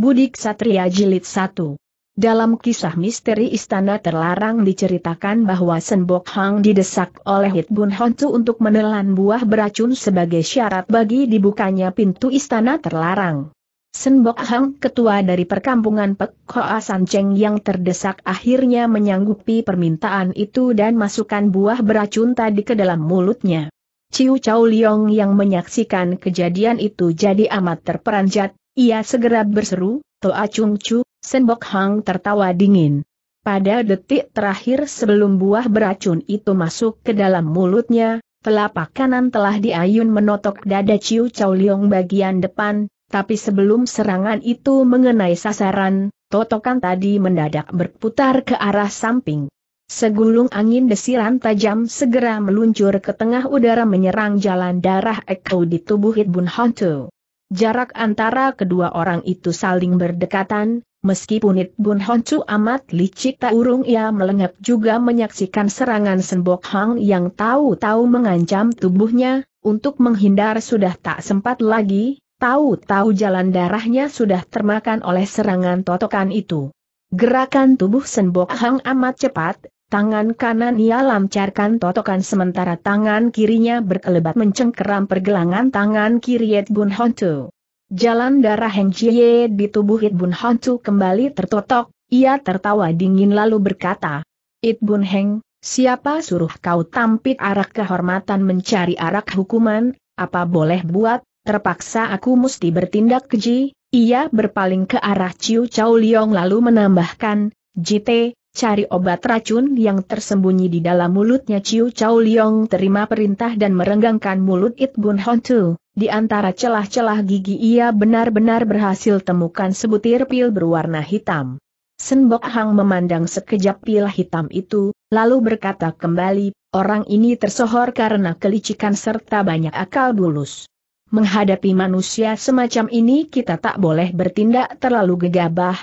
Budik Satria Jilid 1 dalam kisah misteri istana terlarang diceritakan bahwa Senbok Hang didesak oleh Hit Bun Honcu untuk menelan buah beracun sebagai syarat bagi dibukanya pintu istana terlarang. Senbok Hang, ketua dari perkampungan Pek Hoa Cheng yang terdesak akhirnya menyanggupi permintaan itu dan masukkan buah beracun tadi ke dalam mulutnya. Ciu Chow Liong yang menyaksikan kejadian itu jadi amat terperanjat, ia segera berseru, Toa Chung Chu, Senbok Hang tertawa dingin. Pada detik terakhir sebelum buah beracun itu masuk ke dalam mulutnya, telapak kanan telah diayun menotok dada Ciu Chow Liang bagian depan, tapi sebelum serangan itu mengenai sasaran, totokan tadi mendadak berputar ke arah samping. Segulung angin desiran tajam segera meluncur ke tengah udara menyerang jalan darah Eko di tubuh Hit Bun Hantu. Jarak antara kedua orang itu saling berdekatan, meskipun It Bun Honcu amat licik tak urung ia melengap juga menyaksikan serangan Senbok Hang yang tahu-tahu mengancam tubuhnya, untuk menghindar sudah tak sempat lagi, tahu-tahu jalan darahnya sudah termakan oleh serangan totokan itu. Gerakan tubuh Senbok Hang amat cepat, Tangan kanan ia lancarkan totokan sementara tangan kirinya berkelebat mencengkeram pergelangan tangan kiri Yit Bun Hontu. Jalan darah Heng Jie di tubuh Yit Bun Hontu kembali tertotok, ia tertawa dingin lalu berkata, Yit Bun Heng, siapa suruh kau tampik arak kehormatan mencari arak hukuman, apa boleh buat, terpaksa aku mesti bertindak keji, ia berpaling ke arah Ciu Chow Liong lalu menambahkan, Jite, Cari obat racun yang tersembunyi di dalam mulutnya Ciu Chau Liong terima perintah dan merenggangkan mulut It Bun Hon Di antara celah-celah gigi ia benar-benar berhasil temukan sebutir pil berwarna hitam. Senbok Hang memandang sekejap pil hitam itu, lalu berkata kembali, orang ini tersohor karena kelicikan serta banyak akal bulus. Menghadapi manusia semacam ini kita tak boleh bertindak terlalu gegabah,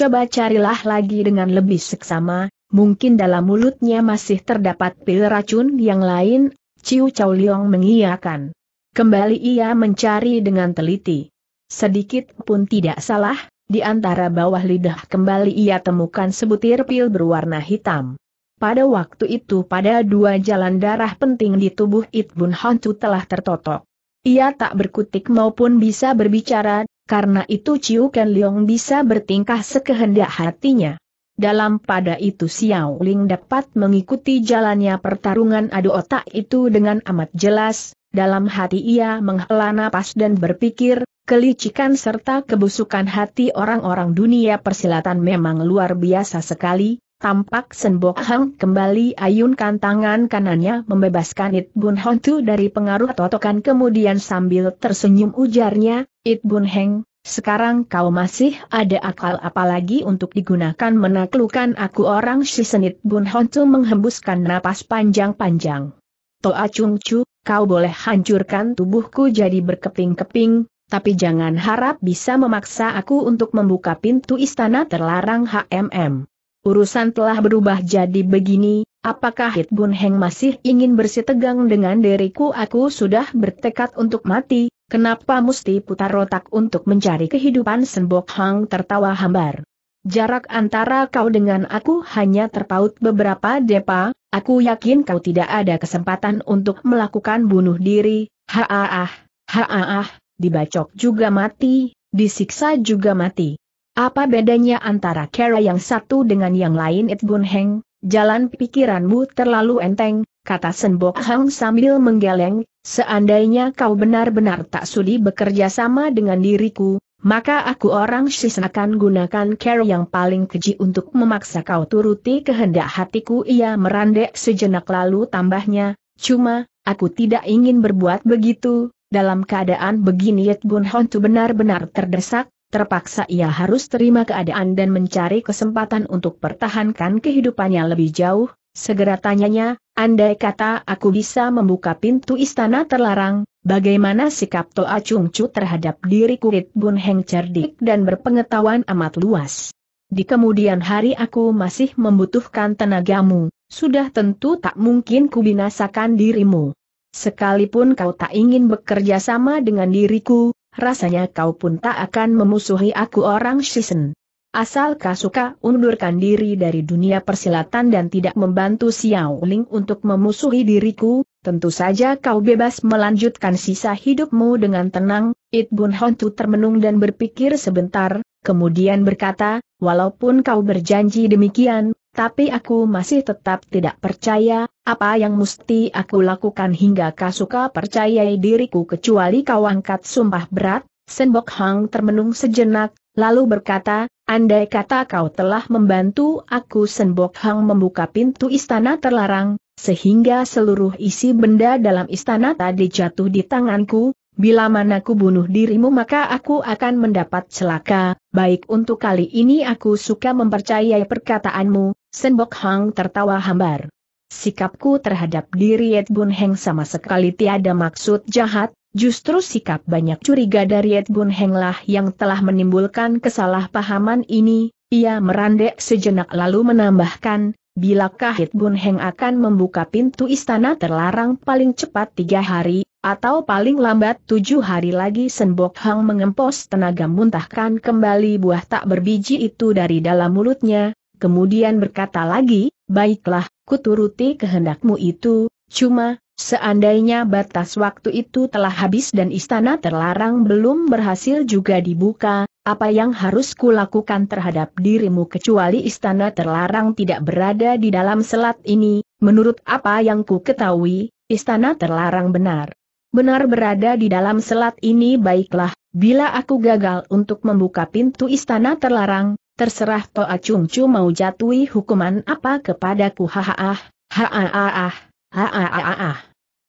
Coba carilah lagi dengan lebih seksama, mungkin dalam mulutnya masih terdapat pil racun yang lain, Ciu Chow Liong mengiyakan. Kembali ia mencari dengan teliti. Sedikit pun tidak salah, di antara bawah lidah kembali ia temukan sebutir pil berwarna hitam. Pada waktu itu pada dua jalan darah penting di tubuh It Bun telah tertotok. Ia tak berkutik maupun bisa berbicara, karena itu Chiu Ken Leong bisa bertingkah sekehendak hatinya. Dalam pada itu Xiao Ling dapat mengikuti jalannya pertarungan adu otak itu dengan amat jelas, dalam hati ia menghela napas dan berpikir, kelicikan serta kebusukan hati orang-orang dunia persilatan memang luar biasa sekali, Tampak Senbok Hang kembali ayunkan tangan kanannya membebaskan It Bun Hong Tu dari pengaruh totokan kemudian sambil tersenyum ujarnya, It Bun Heng, sekarang kau masih ada akal apalagi untuk digunakan menaklukkan aku orang si senit Bun tu menghembuskan napas panjang-panjang. Toa Chung Chu, kau boleh hancurkan tubuhku jadi berkeping-keping, tapi jangan harap bisa memaksa aku untuk membuka pintu istana terlarang HMM urusan telah berubah jadi begini, apakah Hit Bun Heng masih ingin bersitegang dengan diriku aku sudah bertekad untuk mati, kenapa mesti putar otak untuk mencari kehidupan Senbok Hang tertawa hambar. Jarak antara kau dengan aku hanya terpaut beberapa depa, aku yakin kau tidak ada kesempatan untuk melakukan bunuh diri, haaah, haaah, dibacok juga mati, disiksa juga mati. Apa bedanya antara kera yang satu dengan yang lain It Heng? Jalan pikiranmu terlalu enteng, kata Senbok Hang sambil menggeleng, seandainya kau benar-benar tak sudi bekerja sama dengan diriku, maka aku orang sis akan gunakan care yang paling keji untuk memaksa kau turuti kehendak hatiku ia merandek sejenak lalu tambahnya, cuma, aku tidak ingin berbuat begitu, dalam keadaan begini Yat Bun Hontu benar-benar terdesak, terpaksa ia harus terima keadaan dan mencari kesempatan untuk pertahankan kehidupannya lebih jauh, segera tanyanya, andai kata aku bisa membuka pintu istana terlarang, bagaimana sikap Toa Chung Chu terhadap diri kurit Bun Heng cerdik dan berpengetahuan amat luas. Di kemudian hari aku masih membutuhkan tenagamu, sudah tentu tak mungkin kubinasakan dirimu. Sekalipun kau tak ingin bekerja sama dengan diriku, rasanya kau pun tak akan memusuhi aku orang Shisen. Asal suka undurkan diri dari dunia persilatan dan tidak membantu Xiao Ling untuk memusuhi diriku, tentu saja kau bebas melanjutkan sisa hidupmu dengan tenang, It Bun Hontu termenung dan berpikir sebentar, kemudian berkata, walaupun kau berjanji demikian, tapi aku masih tetap tidak percaya, apa yang mesti aku lakukan hingga suka percayai diriku kecuali kau angkat sumpah berat? Senbok Hang termenung sejenak, lalu berkata, Andai kata kau telah membantu aku Senbok Hang membuka pintu istana terlarang, sehingga seluruh isi benda dalam istana tadi jatuh di tanganku, bila mana ku bunuh dirimu maka aku akan mendapat celaka, baik untuk kali ini aku suka mempercayai perkataanmu, Senbok Hang tertawa hambar. Sikapku terhadap diri Ed Bun Heng sama sekali tiada maksud jahat, justru sikap banyak curiga dari Ed Bun Heng lah yang telah menimbulkan kesalahpahaman ini, ia merandek sejenak lalu menambahkan, bilakah Ed Bun Heng akan membuka pintu istana terlarang paling cepat tiga hari, atau paling lambat tujuh hari lagi Senbok Hang mengempos tenaga muntahkan kembali buah tak berbiji itu dari dalam mulutnya, kemudian berkata lagi, baiklah, kuturuti kehendakmu itu, cuma, seandainya batas waktu itu telah habis dan istana terlarang belum berhasil juga dibuka, apa yang harus kulakukan terhadap dirimu kecuali istana terlarang tidak berada di dalam selat ini, menurut apa yang ku ketahui, istana terlarang benar. Benar berada di dalam selat ini baiklah, bila aku gagal untuk membuka pintu istana terlarang, terserah Toa acung Chu mau jatuhi hukuman apa kepadaku hahaha, hahaha, hahaha.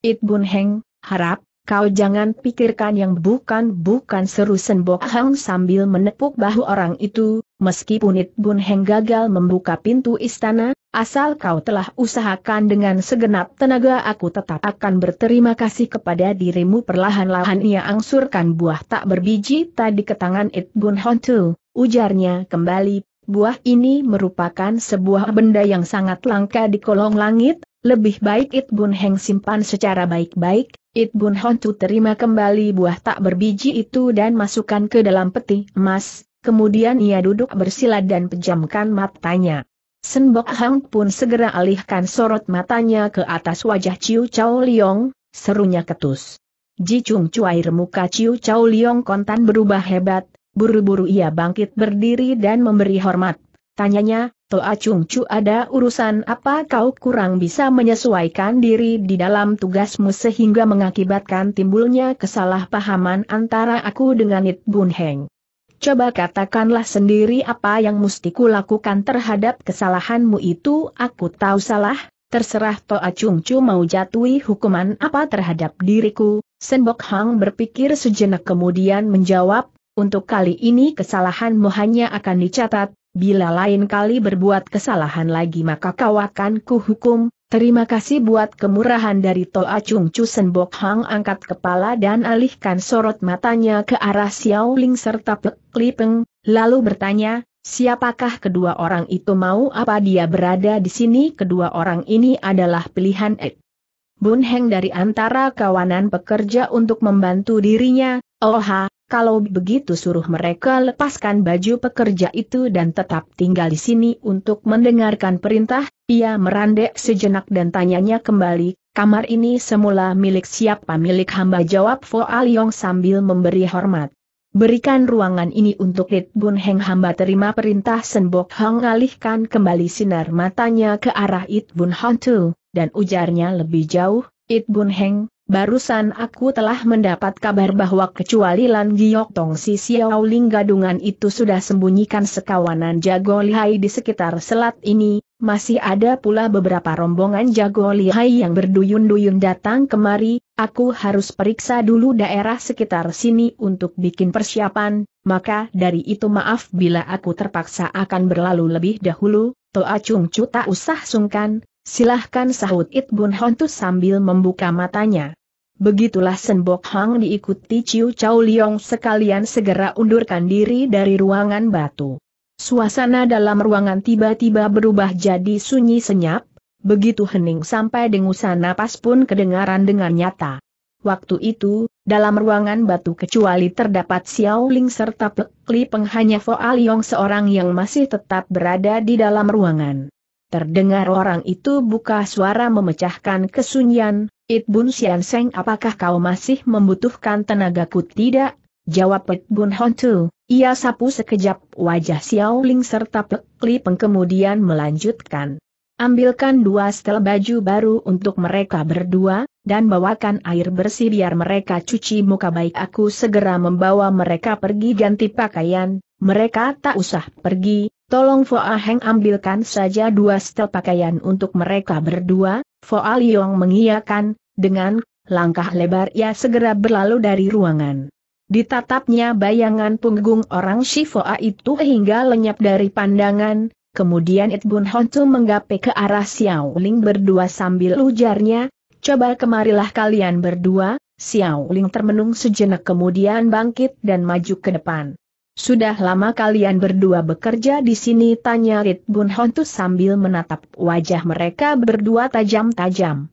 It Bun Heng, harap, Kau jangan pikirkan yang bukan-bukan seru Senbok Hang sambil menepuk bahu orang itu, meskipun It Bun Heng gagal membuka pintu istana, asal kau telah usahakan dengan segenap tenaga aku tetap akan berterima kasih kepada dirimu perlahan-lahan ia angsurkan buah tak berbiji tadi ke tangan It Bun Hong ujarnya kembali, buah ini merupakan sebuah benda yang sangat langka di kolong langit, lebih baik It Bun Heng simpan secara baik-baik, It Bun Honcu terima kembali buah tak berbiji itu dan masukkan ke dalam peti emas, kemudian ia duduk bersila dan pejamkan matanya. Senbok Hang pun segera alihkan sorot matanya ke atas wajah Ciu Chao Liong, serunya ketus. Ji Chung Cuai muka Ciu Chao Liong kontan berubah hebat, buru-buru ia bangkit berdiri dan memberi hormat. Tanyanya, Toa Chung Chu ada urusan apa kau kurang bisa menyesuaikan diri di dalam tugasmu sehingga mengakibatkan timbulnya kesalahpahaman antara aku dengan It Bun Heng. Coba katakanlah sendiri apa yang mesti lakukan terhadap kesalahanmu itu aku tahu salah, terserah Toa Chung Chu mau jatuhi hukuman apa terhadap diriku, Senbok Hang berpikir sejenak kemudian menjawab, untuk kali ini kesalahanmu hanya akan dicatat, Bila lain kali berbuat kesalahan lagi maka kau akan kuhukum, terima kasih buat kemurahan dari Toa Chung Chu Senbok Hang angkat kepala dan alihkan sorot matanya ke arah Xiao Ling serta Pek Lipeng, lalu bertanya, Siapakah kedua orang itu mau apa dia berada di sini? Kedua orang ini adalah pilihan Ed. Bun Heng dari antara kawanan pekerja untuk membantu dirinya, Oha, oh kalau begitu suruh mereka lepaskan baju pekerja itu dan tetap tinggal di sini untuk mendengarkan perintah, ia merandek sejenak dan tanyanya kembali, kamar ini semula milik siapa milik hamba jawab Fo Aliong sambil memberi hormat. Berikan ruangan ini untuk Lit Bun Heng hamba terima perintah Senbok Hang alihkan kembali sinar matanya ke arah It Bun Hong dan ujarnya lebih jauh, It Bun Heng, Barusan aku telah mendapat kabar bahwa kecuali Lan Giok Tong si Xiaoling gadungan itu sudah sembunyikan sekawanan jago lihai di sekitar selat ini, masih ada pula beberapa rombongan jago lihai yang berduyun-duyun datang kemari, aku harus periksa dulu daerah sekitar sini untuk bikin persiapan, maka dari itu maaf bila aku terpaksa akan berlalu lebih dahulu, Toa Chung Chu tak usah sungkan, Silahkan sahut It Bun Hontu sambil membuka matanya. Begitulah Senbok Hang diikuti Ciu Chow Liong sekalian segera undurkan diri dari ruangan batu. Suasana dalam ruangan tiba-tiba berubah jadi sunyi senyap, begitu hening sampai dengusan napas pun kedengaran dengan nyata. Waktu itu, dalam ruangan batu kecuali terdapat Xiao Ling serta Pek Li Peng hanya Fo Liong seorang yang masih tetap berada di dalam ruangan. Terdengar orang itu buka suara memecahkan kesunyian, It Bun Sian Seng apakah kau masih membutuhkan tenagaku tidak? Jawab Pek Bun Hon Tu. Ia sapu sekejap wajah Xiao Ling serta Pek Li Peng kemudian melanjutkan. Ambilkan dua setel baju baru untuk mereka berdua, dan bawakan air bersih biar mereka cuci muka baik aku segera membawa mereka pergi ganti pakaian, mereka tak usah pergi, Tolong Foa Heng ambilkan saja dua setel pakaian untuk mereka berdua, Foa Liong mengiyakan, dengan langkah lebar ia segera berlalu dari ruangan. Ditatapnya bayangan punggung orang Shifoa itu hingga lenyap dari pandangan, kemudian It Bun menggapai ke arah Xiao Ling berdua sambil ujarnya, coba kemarilah kalian berdua, Xiao Ling termenung sejenak kemudian bangkit dan maju ke depan. Sudah lama kalian berdua bekerja di sini tanya Rit Bun sambil menatap wajah mereka berdua tajam-tajam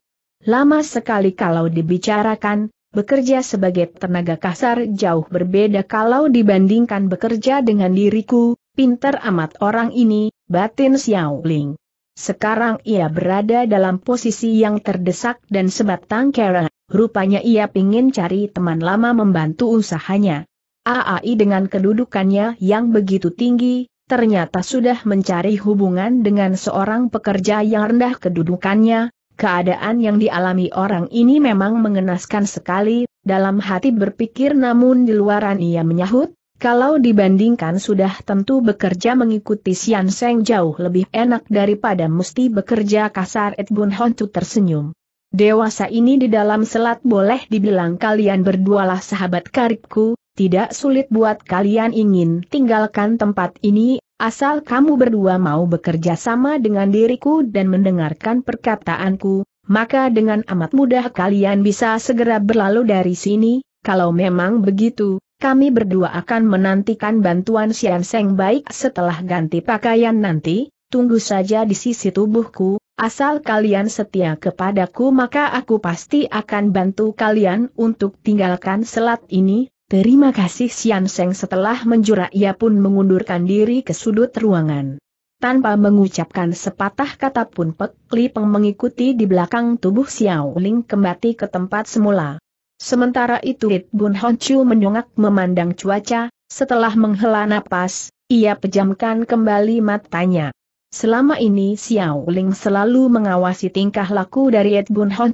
lama sekali kalau dibicarakan, bekerja sebagai tenaga kasar jauh berbeda kalau dibandingkan bekerja dengan diriku, pinter amat orang ini, batin Xiao Ling. Sekarang ia berada dalam posisi yang terdesak dan sebatang kera, rupanya ia ingin cari teman lama membantu usahanya. AAI dengan kedudukannya yang begitu tinggi, ternyata sudah mencari hubungan dengan seorang pekerja yang rendah kedudukannya, Keadaan yang dialami orang ini memang mengenaskan sekali, dalam hati berpikir namun di luaran ia menyahut, kalau dibandingkan sudah tentu bekerja mengikuti Sian Seng jauh lebih enak daripada mesti bekerja kasar Ed Bun Hontu tersenyum. Dewasa ini di dalam selat boleh dibilang kalian berdualah sahabat karibku, tidak sulit buat kalian ingin tinggalkan tempat ini, Asal kamu berdua mau bekerja sama dengan diriku dan mendengarkan perkataanku, maka dengan amat mudah kalian bisa segera berlalu dari sini, kalau memang begitu, kami berdua akan menantikan bantuan Sian Seng baik setelah ganti pakaian nanti, tunggu saja di sisi tubuhku, asal kalian setia kepadaku maka aku pasti akan bantu kalian untuk tinggalkan selat ini, Terima kasih Sian Seng setelah menjura ia pun mengundurkan diri ke sudut ruangan. Tanpa mengucapkan sepatah kata pun Pek Li Peng mengikuti di belakang tubuh Xiao Ling kembali ke tempat semula. Sementara itu It Bun Hon menyongak memandang cuaca, setelah menghela napas, ia pejamkan kembali matanya. Selama ini Xiao Ling selalu mengawasi tingkah laku dari It Bun Hon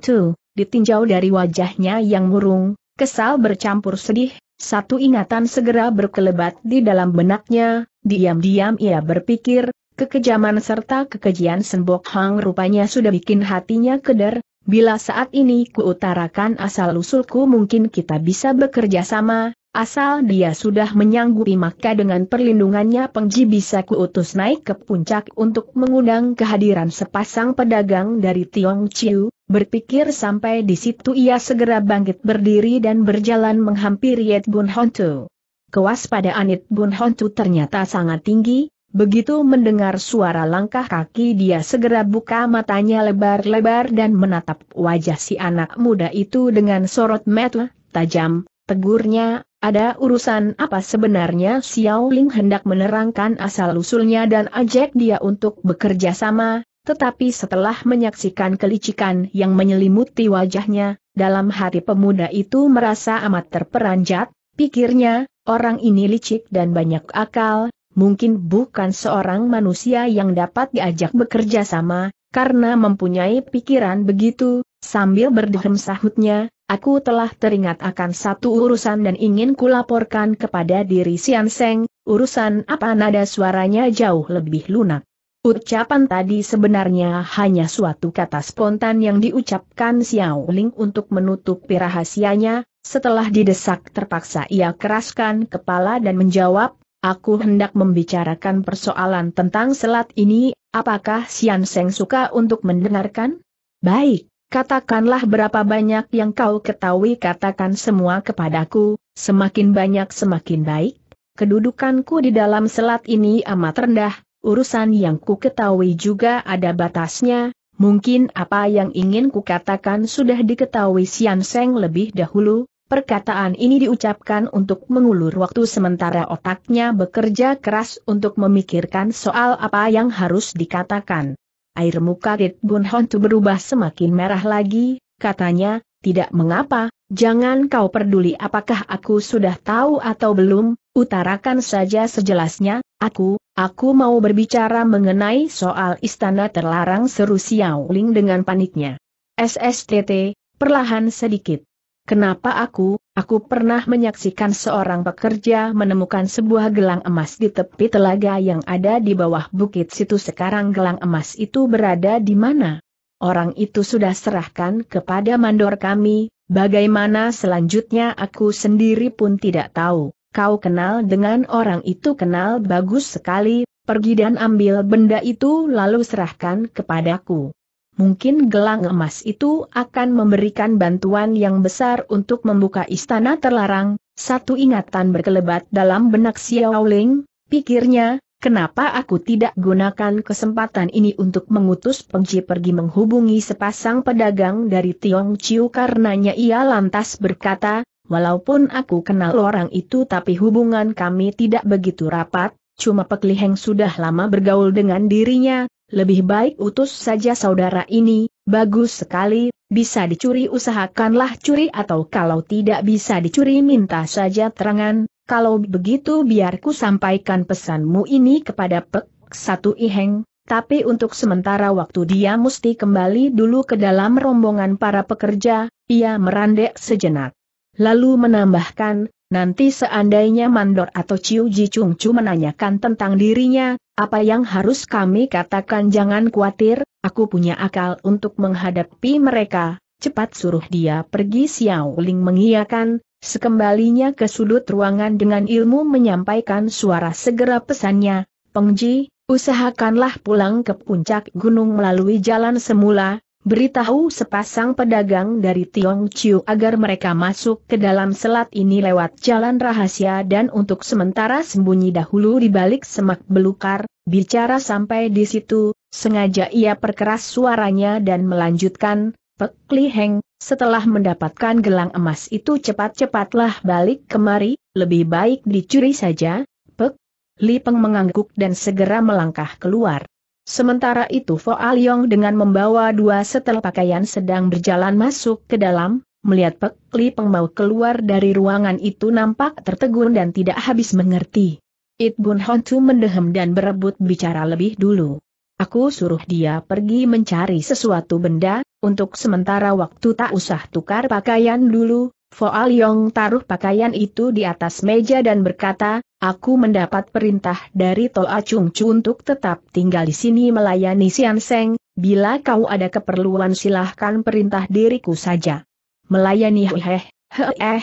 ditinjau dari wajahnya yang murung, Kesal bercampur sedih, satu ingatan segera berkelebat di dalam benaknya, diam-diam ia berpikir, kekejaman serta kekejian Sembok Hang rupanya sudah bikin hatinya keder, bila saat ini kuutarakan asal-usulku mungkin kita bisa bekerja sama, asal dia sudah menyanggupi maka dengan perlindungannya pengji bisa kuutus naik ke puncak untuk mengundang kehadiran sepasang pedagang dari Tiong Chiu, Berpikir sampai di situ ia segera bangkit berdiri dan berjalan menghampiri Yet Bun Hontu. Kewaspadaan It Bun Hontu ternyata sangat tinggi, begitu mendengar suara langkah kaki dia segera buka matanya lebar-lebar dan menatap wajah si anak muda itu dengan sorot mata tajam, tegurnya, ada urusan apa sebenarnya Xiao Ling hendak menerangkan asal-usulnya dan ajak dia untuk bekerja sama, tetapi setelah menyaksikan kelicikan yang menyelimuti wajahnya, dalam hati pemuda itu merasa amat terperanjat, pikirnya, orang ini licik dan banyak akal, mungkin bukan seorang manusia yang dapat diajak bekerja sama, karena mempunyai pikiran begitu, sambil berdehem sahutnya, aku telah teringat akan satu urusan dan ingin kulaporkan kepada diri Sian Seng, urusan apa nada suaranya jauh lebih lunak. Ucapan tadi sebenarnya hanya suatu kata spontan yang diucapkan Xiao Ling untuk menutupi rahasianya, setelah didesak terpaksa ia keraskan kepala dan menjawab, Aku hendak membicarakan persoalan tentang selat ini, apakah Xian Seng suka untuk mendengarkan? Baik, katakanlah berapa banyak yang kau ketahui katakan semua kepadaku, semakin banyak semakin baik. Kedudukanku di dalam selat ini amat rendah, urusan yang ku ketahui juga ada batasnya, mungkin apa yang ingin ku katakan sudah diketahui Sian Seng lebih dahulu, perkataan ini diucapkan untuk mengulur waktu sementara otaknya bekerja keras untuk memikirkan soal apa yang harus dikatakan. Air muka Rit Bun Hon tu berubah semakin merah lagi, katanya, tidak mengapa, jangan kau peduli apakah aku sudah tahu atau belum, utarakan saja sejelasnya, aku, Aku mau berbicara mengenai soal istana terlarang seru Xiao Ling dengan paniknya. SSTT, perlahan sedikit. Kenapa aku, aku pernah menyaksikan seorang pekerja menemukan sebuah gelang emas di tepi telaga yang ada di bawah bukit situ sekarang gelang emas itu berada di mana? Orang itu sudah serahkan kepada mandor kami, bagaimana selanjutnya aku sendiri pun tidak tahu. Kau kenal dengan orang itu kenal bagus sekali, pergi dan ambil benda itu lalu serahkan kepadaku. Mungkin gelang emas itu akan memberikan bantuan yang besar untuk membuka istana terlarang, satu ingatan berkelebat dalam benak Xiao Ling, pikirnya, kenapa aku tidak gunakan kesempatan ini untuk mengutus Pengji pergi menghubungi sepasang pedagang dari Tiong Chiu karenanya ia lantas berkata, Walaupun aku kenal orang itu tapi hubungan kami tidak begitu rapat, cuma Pekliheng sudah lama bergaul dengan dirinya, lebih baik utus saja saudara ini, bagus sekali, bisa dicuri usahakanlah curi atau kalau tidak bisa dicuri minta saja terangan, kalau begitu biarku sampaikan pesanmu ini kepada Pek Satu Iheng, tapi untuk sementara waktu dia mesti kembali dulu ke dalam rombongan para pekerja, ia merandek sejenak. Lalu menambahkan, nanti seandainya Mandor atau Ciu Ji Chung Chu menanyakan tentang dirinya, apa yang harus kami katakan jangan khawatir, aku punya akal untuk menghadapi mereka, cepat suruh dia pergi Xiao Ling mengiyakan, sekembalinya ke sudut ruangan dengan ilmu menyampaikan suara segera pesannya, Peng Ji, usahakanlah pulang ke puncak gunung melalui jalan semula, beritahu sepasang pedagang dari Tiong Chiu agar mereka masuk ke dalam selat ini lewat jalan rahasia dan untuk sementara sembunyi dahulu di balik semak belukar, bicara sampai di situ, sengaja ia perkeras suaranya dan melanjutkan, Pek Li Heng, setelah mendapatkan gelang emas itu cepat-cepatlah balik kemari, lebih baik dicuri saja, Pek Li Peng mengangguk dan segera melangkah keluar. Sementara itu Fo Yong dengan membawa dua setel pakaian sedang berjalan masuk ke dalam, melihat Pek Li Peng mau keluar dari ruangan itu nampak tertegun dan tidak habis mengerti. It Bun Hon Chu mendehem dan berebut bicara lebih dulu. Aku suruh dia pergi mencari sesuatu benda, untuk sementara waktu tak usah tukar pakaian dulu, Foal Yong taruh pakaian itu di atas meja dan berkata, aku mendapat perintah dari Toa Chung Chu untuk tetap tinggal di sini melayani Sian Seng, bila kau ada keperluan silahkan perintah diriku saja. Melayani heh, heh, Heh e,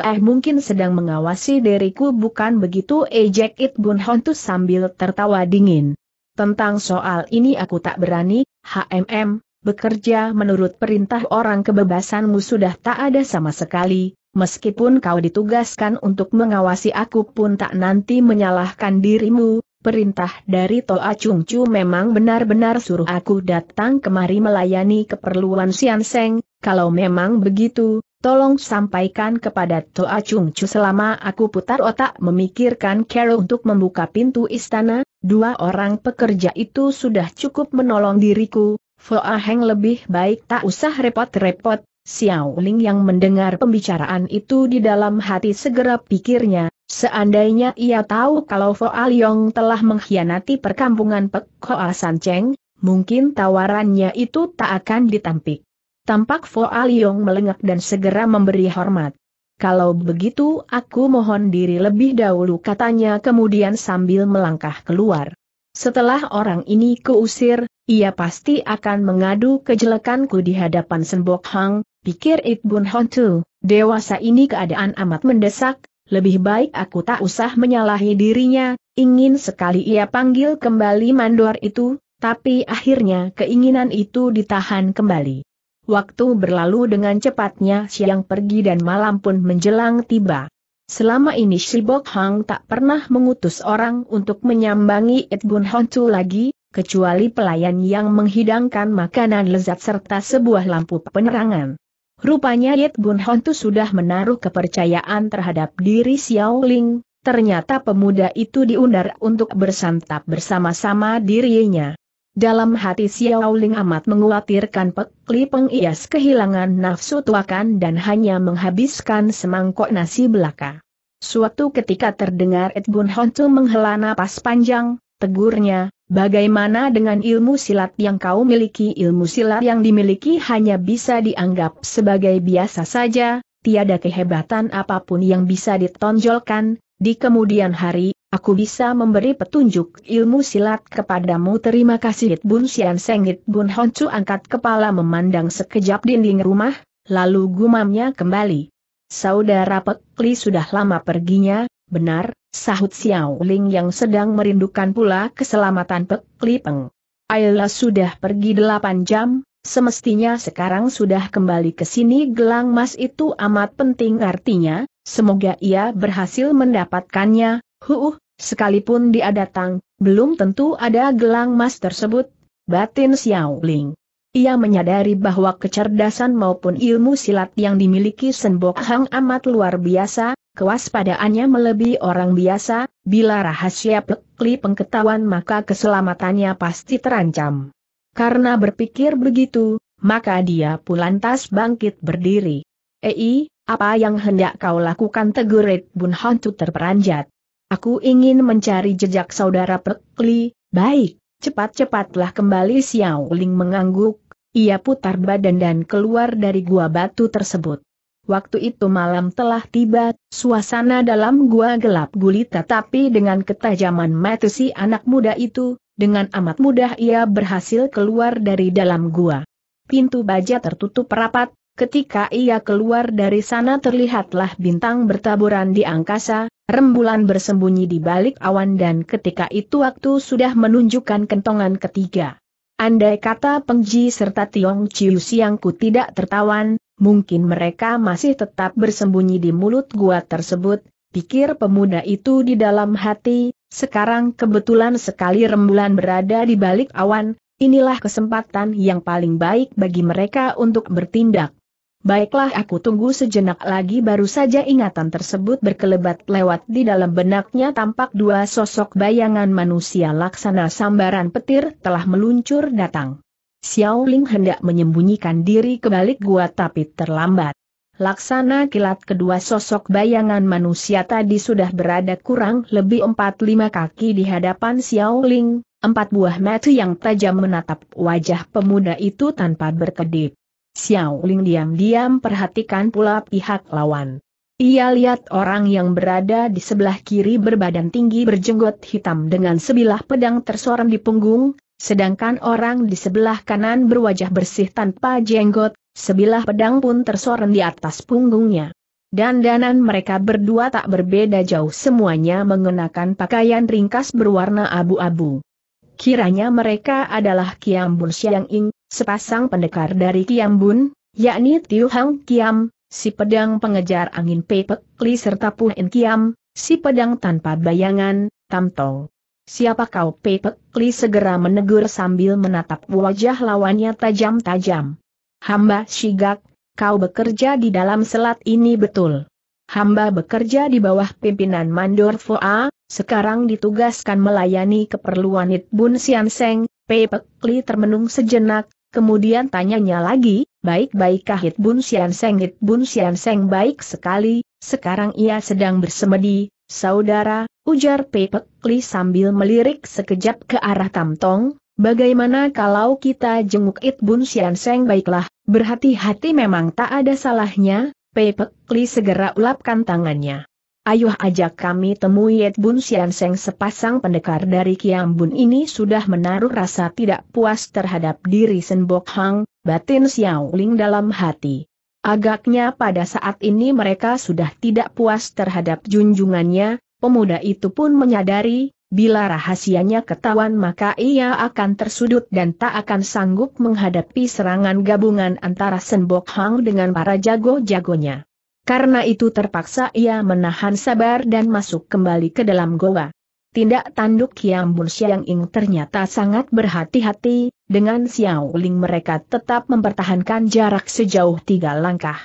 e mungkin sedang mengawasi diriku bukan begitu ejek It Bun Hontu sambil tertawa dingin. Tentang soal ini aku tak berani, HMM, bekerja menurut perintah orang kebebasanmu sudah tak ada sama sekali, meskipun kau ditugaskan untuk mengawasi aku pun tak nanti menyalahkan dirimu, perintah dari Toa Chung Chu memang benar-benar suruh aku datang kemari melayani keperluan Sian Seng, kalau memang begitu, tolong sampaikan kepada Toa Chung Chu selama aku putar otak memikirkan Kero untuk membuka pintu istana, dua orang pekerja itu sudah cukup menolong diriku, Fo Aheng lebih baik tak usah repot-repot, Xiao Ling yang mendengar pembicaraan itu di dalam hati segera pikirnya, seandainya ia tahu kalau Fo Aliong telah mengkhianati perkampungan Pek Hoa San Cheng, mungkin tawarannya itu tak akan ditampik. Tampak Fo Aliong melengak dan segera memberi hormat. Kalau begitu aku mohon diri lebih dahulu katanya kemudian sambil melangkah keluar. Setelah orang ini keusir, ia pasti akan mengadu kejelekanku di hadapan Sembok Hang, pikir Iqbun Hontu, dewasa ini keadaan amat mendesak, lebih baik aku tak usah menyalahi dirinya, ingin sekali ia panggil kembali mandor itu, tapi akhirnya keinginan itu ditahan kembali. Waktu berlalu dengan cepatnya siang pergi dan malam pun menjelang tiba. Selama ini Shibok Hang tak pernah mengutus orang untuk menyambangi Itbun Honcu lagi, kecuali pelayan yang menghidangkan makanan lezat serta sebuah lampu penerangan. Rupanya Itbun Honcu sudah menaruh kepercayaan terhadap diri Xiao Ling, ternyata pemuda itu diundar untuk bersantap bersama-sama dirinya. Dalam hati Xiao Ling amat menguatirkan Pek Li Peng Ias kehilangan nafsu tuakan dan hanya menghabiskan semangkok nasi belaka. Suatu ketika terdengar Ed Bun menghela napas panjang, tegurnya, bagaimana dengan ilmu silat yang kau miliki? Ilmu silat yang dimiliki hanya bisa dianggap sebagai biasa saja, tiada kehebatan apapun yang bisa ditonjolkan, di kemudian hari, aku bisa memberi petunjuk ilmu silat kepadamu. Terima kasih It Bun Sian Seng It Bun Honcu angkat kepala memandang sekejap dinding rumah, lalu gumamnya kembali. Saudara Pek Li sudah lama perginya, benar, sahut Xiao Ling yang sedang merindukan pula keselamatan Pek Li Peng. Ayla sudah pergi delapan jam, semestinya sekarang sudah kembali ke sini gelang mas itu amat penting artinya, semoga ia berhasil mendapatkannya, huuh, Sekalipun dia datang, belum tentu ada gelang emas tersebut, batin Xiao Ling. Ia menyadari bahwa kecerdasan maupun ilmu silat yang dimiliki Senbok Hang amat luar biasa, kewaspadaannya melebihi orang biasa, bila rahasia pekli pengetahuan maka keselamatannya pasti terancam. Karena berpikir begitu, maka dia pun lantas bangkit berdiri. Ei, apa yang hendak kau lakukan tegurit Bun Hantu terperanjat. Aku ingin mencari jejak saudara Pekli, baik, cepat-cepatlah kembali Xiao Ling mengangguk, ia putar badan dan keluar dari gua batu tersebut. Waktu itu malam telah tiba, suasana dalam gua gelap gulita tapi dengan ketajaman mata si anak muda itu, dengan amat mudah ia berhasil keluar dari dalam gua. Pintu baja tertutup rapat, ketika ia keluar dari sana terlihatlah bintang bertaburan di angkasa, Rembulan bersembunyi di balik awan dan ketika itu waktu sudah menunjukkan kentongan ketiga. Andai kata Pengji serta Tiong Chiu Siangku tidak tertawan, mungkin mereka masih tetap bersembunyi di mulut gua tersebut, pikir pemuda itu di dalam hati, sekarang kebetulan sekali rembulan berada di balik awan, inilah kesempatan yang paling baik bagi mereka untuk bertindak. Baiklah aku tunggu sejenak lagi baru saja ingatan tersebut berkelebat lewat di dalam benaknya tampak dua sosok bayangan manusia laksana sambaran petir telah meluncur datang. Xiao Ling hendak menyembunyikan diri ke balik gua tapi terlambat. Laksana kilat kedua sosok bayangan manusia tadi sudah berada kurang lebih empat lima kaki di hadapan Xiao Ling, empat buah mata yang tajam menatap wajah pemuda itu tanpa berkedip. Xiao Ling diam-diam perhatikan pula pihak lawan. Ia lihat orang yang berada di sebelah kiri berbadan tinggi berjenggot hitam dengan sebilah pedang tersorong di punggung, sedangkan orang di sebelah kanan berwajah bersih tanpa jenggot, sebilah pedang pun tersorong di atas punggungnya. Dan Dandanan mereka berdua tak berbeda jauh semuanya mengenakan pakaian ringkas berwarna abu-abu. Kiranya mereka adalah Kiam Bun Siang Ing, Sepasang pendekar dari Kiam Kiambun, yakni Tiu Hang Kiam, si pedang pengejar angin Pei Pek Li serta Puh In Kiam, si pedang tanpa bayangan, Tam Siapa kau Pei Pek Li segera menegur sambil menatap wajah lawannya tajam-tajam. Hamba Shigak, kau bekerja di dalam selat ini betul. Hamba bekerja di bawah pimpinan Mandor Foa, sekarang ditugaskan melayani keperluan Itbun Sianseng, Pei Pek Li termenung sejenak, Kemudian tanyanya lagi, baik kah Hit Bun Sian Seng Hit Bun Sian Seng baik sekali, sekarang ia sedang bersemedi, saudara, ujar Pepek Li sambil melirik sekejap ke arah Tamtong, bagaimana kalau kita jenguk Hit Bun Sian Seng baiklah, berhati-hati memang tak ada salahnya, Pepek Li segera ulapkan tangannya. Ayuh ajak kami temui Yet Bun Sian Seng sepasang pendekar dari Bun ini sudah menaruh rasa tidak puas terhadap diri Senbok Hang, batin Xiao Ling dalam hati. Agaknya pada saat ini mereka sudah tidak puas terhadap junjungannya, pemuda itu pun menyadari, bila rahasianya ketahuan maka ia akan tersudut dan tak akan sanggup menghadapi serangan gabungan antara Senbok Hang dengan para jago-jagonya. Karena itu terpaksa ia menahan sabar dan masuk kembali ke dalam goa. Tindak tanduk Kiam Bun Siang Ing ternyata sangat berhati-hati, dengan Xiao Ling mereka tetap mempertahankan jarak sejauh tiga langkah.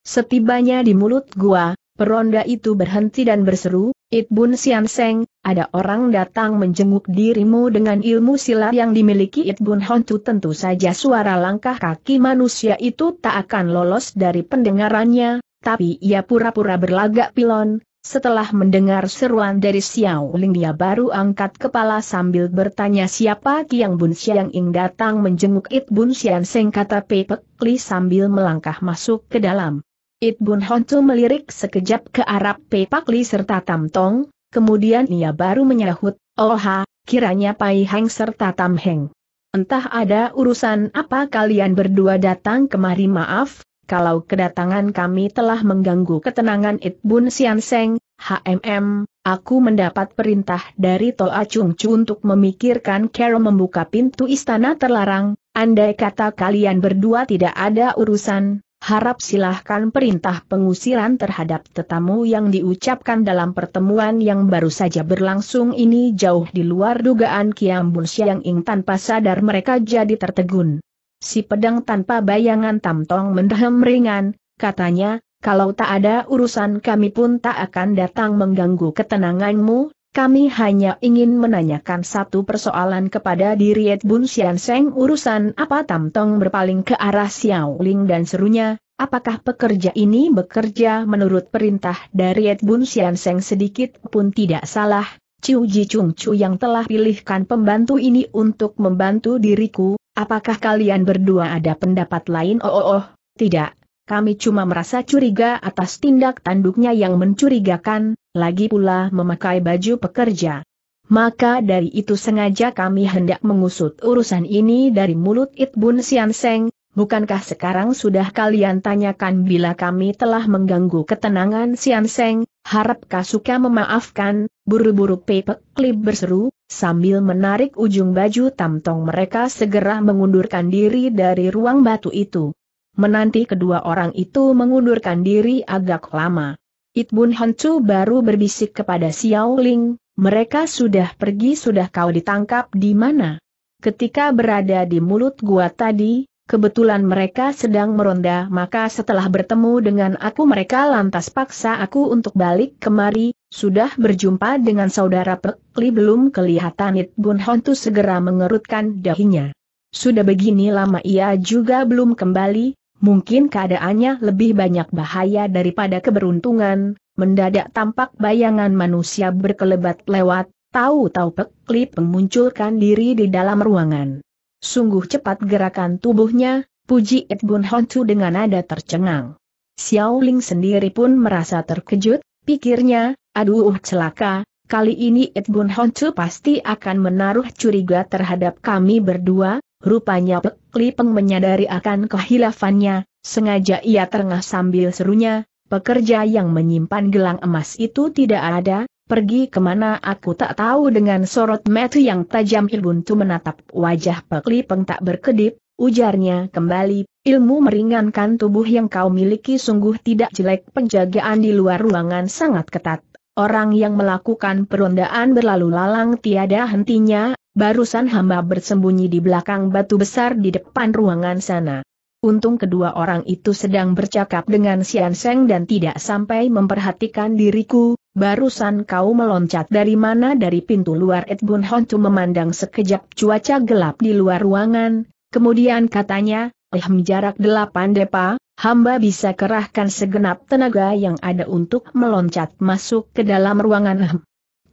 Setibanya di mulut gua, peronda itu berhenti dan berseru, It Bun Sian Seng, ada orang datang menjenguk dirimu dengan ilmu silat yang dimiliki It Bun Hontu tentu saja suara langkah kaki manusia itu tak akan lolos dari pendengarannya, tapi ia pura-pura berlagak pilon. Setelah mendengar seruan dari Xiao Ling dia baru angkat kepala sambil bertanya siapa Kiang Bun Xiang Ing datang menjenguk It Bun Xian Seng kata Pei Pek Li sambil melangkah masuk ke dalam. It Bun Hon melirik sekejap ke arah Pei Pek Li serta Tam Tong, kemudian ia baru menyahut, Oh ha, kiranya Pai Heng serta Tam Heng. Entah ada urusan apa kalian berdua datang kemari maaf, kalau kedatangan kami telah mengganggu ketenangan It Bun Seng, HMM, aku mendapat perintah dari Toa Chung Chu untuk memikirkan cara membuka pintu istana terlarang, andai kata kalian berdua tidak ada urusan, harap silahkan perintah pengusiran terhadap tetamu yang diucapkan dalam pertemuan yang baru saja berlangsung ini jauh di luar dugaan Kiam Bun Siang Ing tanpa sadar mereka jadi tertegun. Si pedang tanpa bayangan Tamtong mendahem ringan, katanya, kalau tak ada urusan kami pun tak akan datang mengganggu ketenanganmu, kami hanya ingin menanyakan satu persoalan kepada diri Ed Bun Sian Seng urusan apa Tamtong berpaling ke arah Xiao Ling dan serunya, apakah pekerja ini bekerja menurut perintah dari Ed Bun Sian Seng sedikit pun tidak salah, Ciu Ji Chung Chu yang telah pilihkan pembantu ini untuk membantu diriku, Apakah kalian berdua ada pendapat lain? Oh, oh, oh, tidak. Kami cuma merasa curiga atas tindak tanduknya yang mencurigakan, lagi pula memakai baju pekerja. Maka dari itu sengaja kami hendak mengusut urusan ini dari mulut Itbun Sianseng, bukankah sekarang sudah kalian tanyakan bila kami telah mengganggu ketenangan Sianseng, Harapkah suka memaafkan, Buru-buru Pepe Klip berseru, sambil menarik ujung baju tamtong mereka segera mengundurkan diri dari ruang batu itu. Menanti kedua orang itu mengundurkan diri agak lama. It Bun Hancu baru berbisik kepada Xiao Ling, mereka sudah pergi sudah kau ditangkap di mana? Ketika berada di mulut gua tadi, kebetulan mereka sedang meronda maka setelah bertemu dengan aku mereka lantas paksa aku untuk balik kemari, sudah berjumpa dengan saudara Pekli belum kelihatan It Bun Hontu segera mengerutkan dahinya. Sudah begini lama ia juga belum kembali, mungkin keadaannya lebih banyak bahaya daripada keberuntungan, mendadak tampak bayangan manusia berkelebat lewat, tahu-tahu Pekli memunculkan diri di dalam ruangan. Sungguh cepat gerakan tubuhnya, puji Ed Bun Hontu dengan nada tercengang. Xiao Ling sendiri pun merasa terkejut, pikirnya, aduh celaka, kali ini Ed Bun Hontu pasti akan menaruh curiga terhadap kami berdua, rupanya Pek Lipeng menyadari akan kehilafannya, sengaja ia terengah sambil serunya, pekerja yang menyimpan gelang emas itu tidak ada, Pergi kemana aku tak tahu dengan sorot metu yang tajam Ilbuntu menatap wajah Pekli Peng tak berkedip, ujarnya kembali, ilmu meringankan tubuh yang kau miliki sungguh tidak jelek penjagaan di luar ruangan sangat ketat. Orang yang melakukan perondaan berlalu lalang tiada hentinya, barusan hamba bersembunyi di belakang batu besar di depan ruangan sana. Untung kedua orang itu sedang bercakap dengan Sian Seng dan tidak sampai memperhatikan diriku, Barusan kau meloncat dari mana dari pintu luar Ed Bun Hontu memandang sekejap cuaca gelap di luar ruangan, kemudian katanya, Ehm jarak delapan depa, hamba bisa kerahkan segenap tenaga yang ada untuk meloncat masuk ke dalam ruangan Ehm.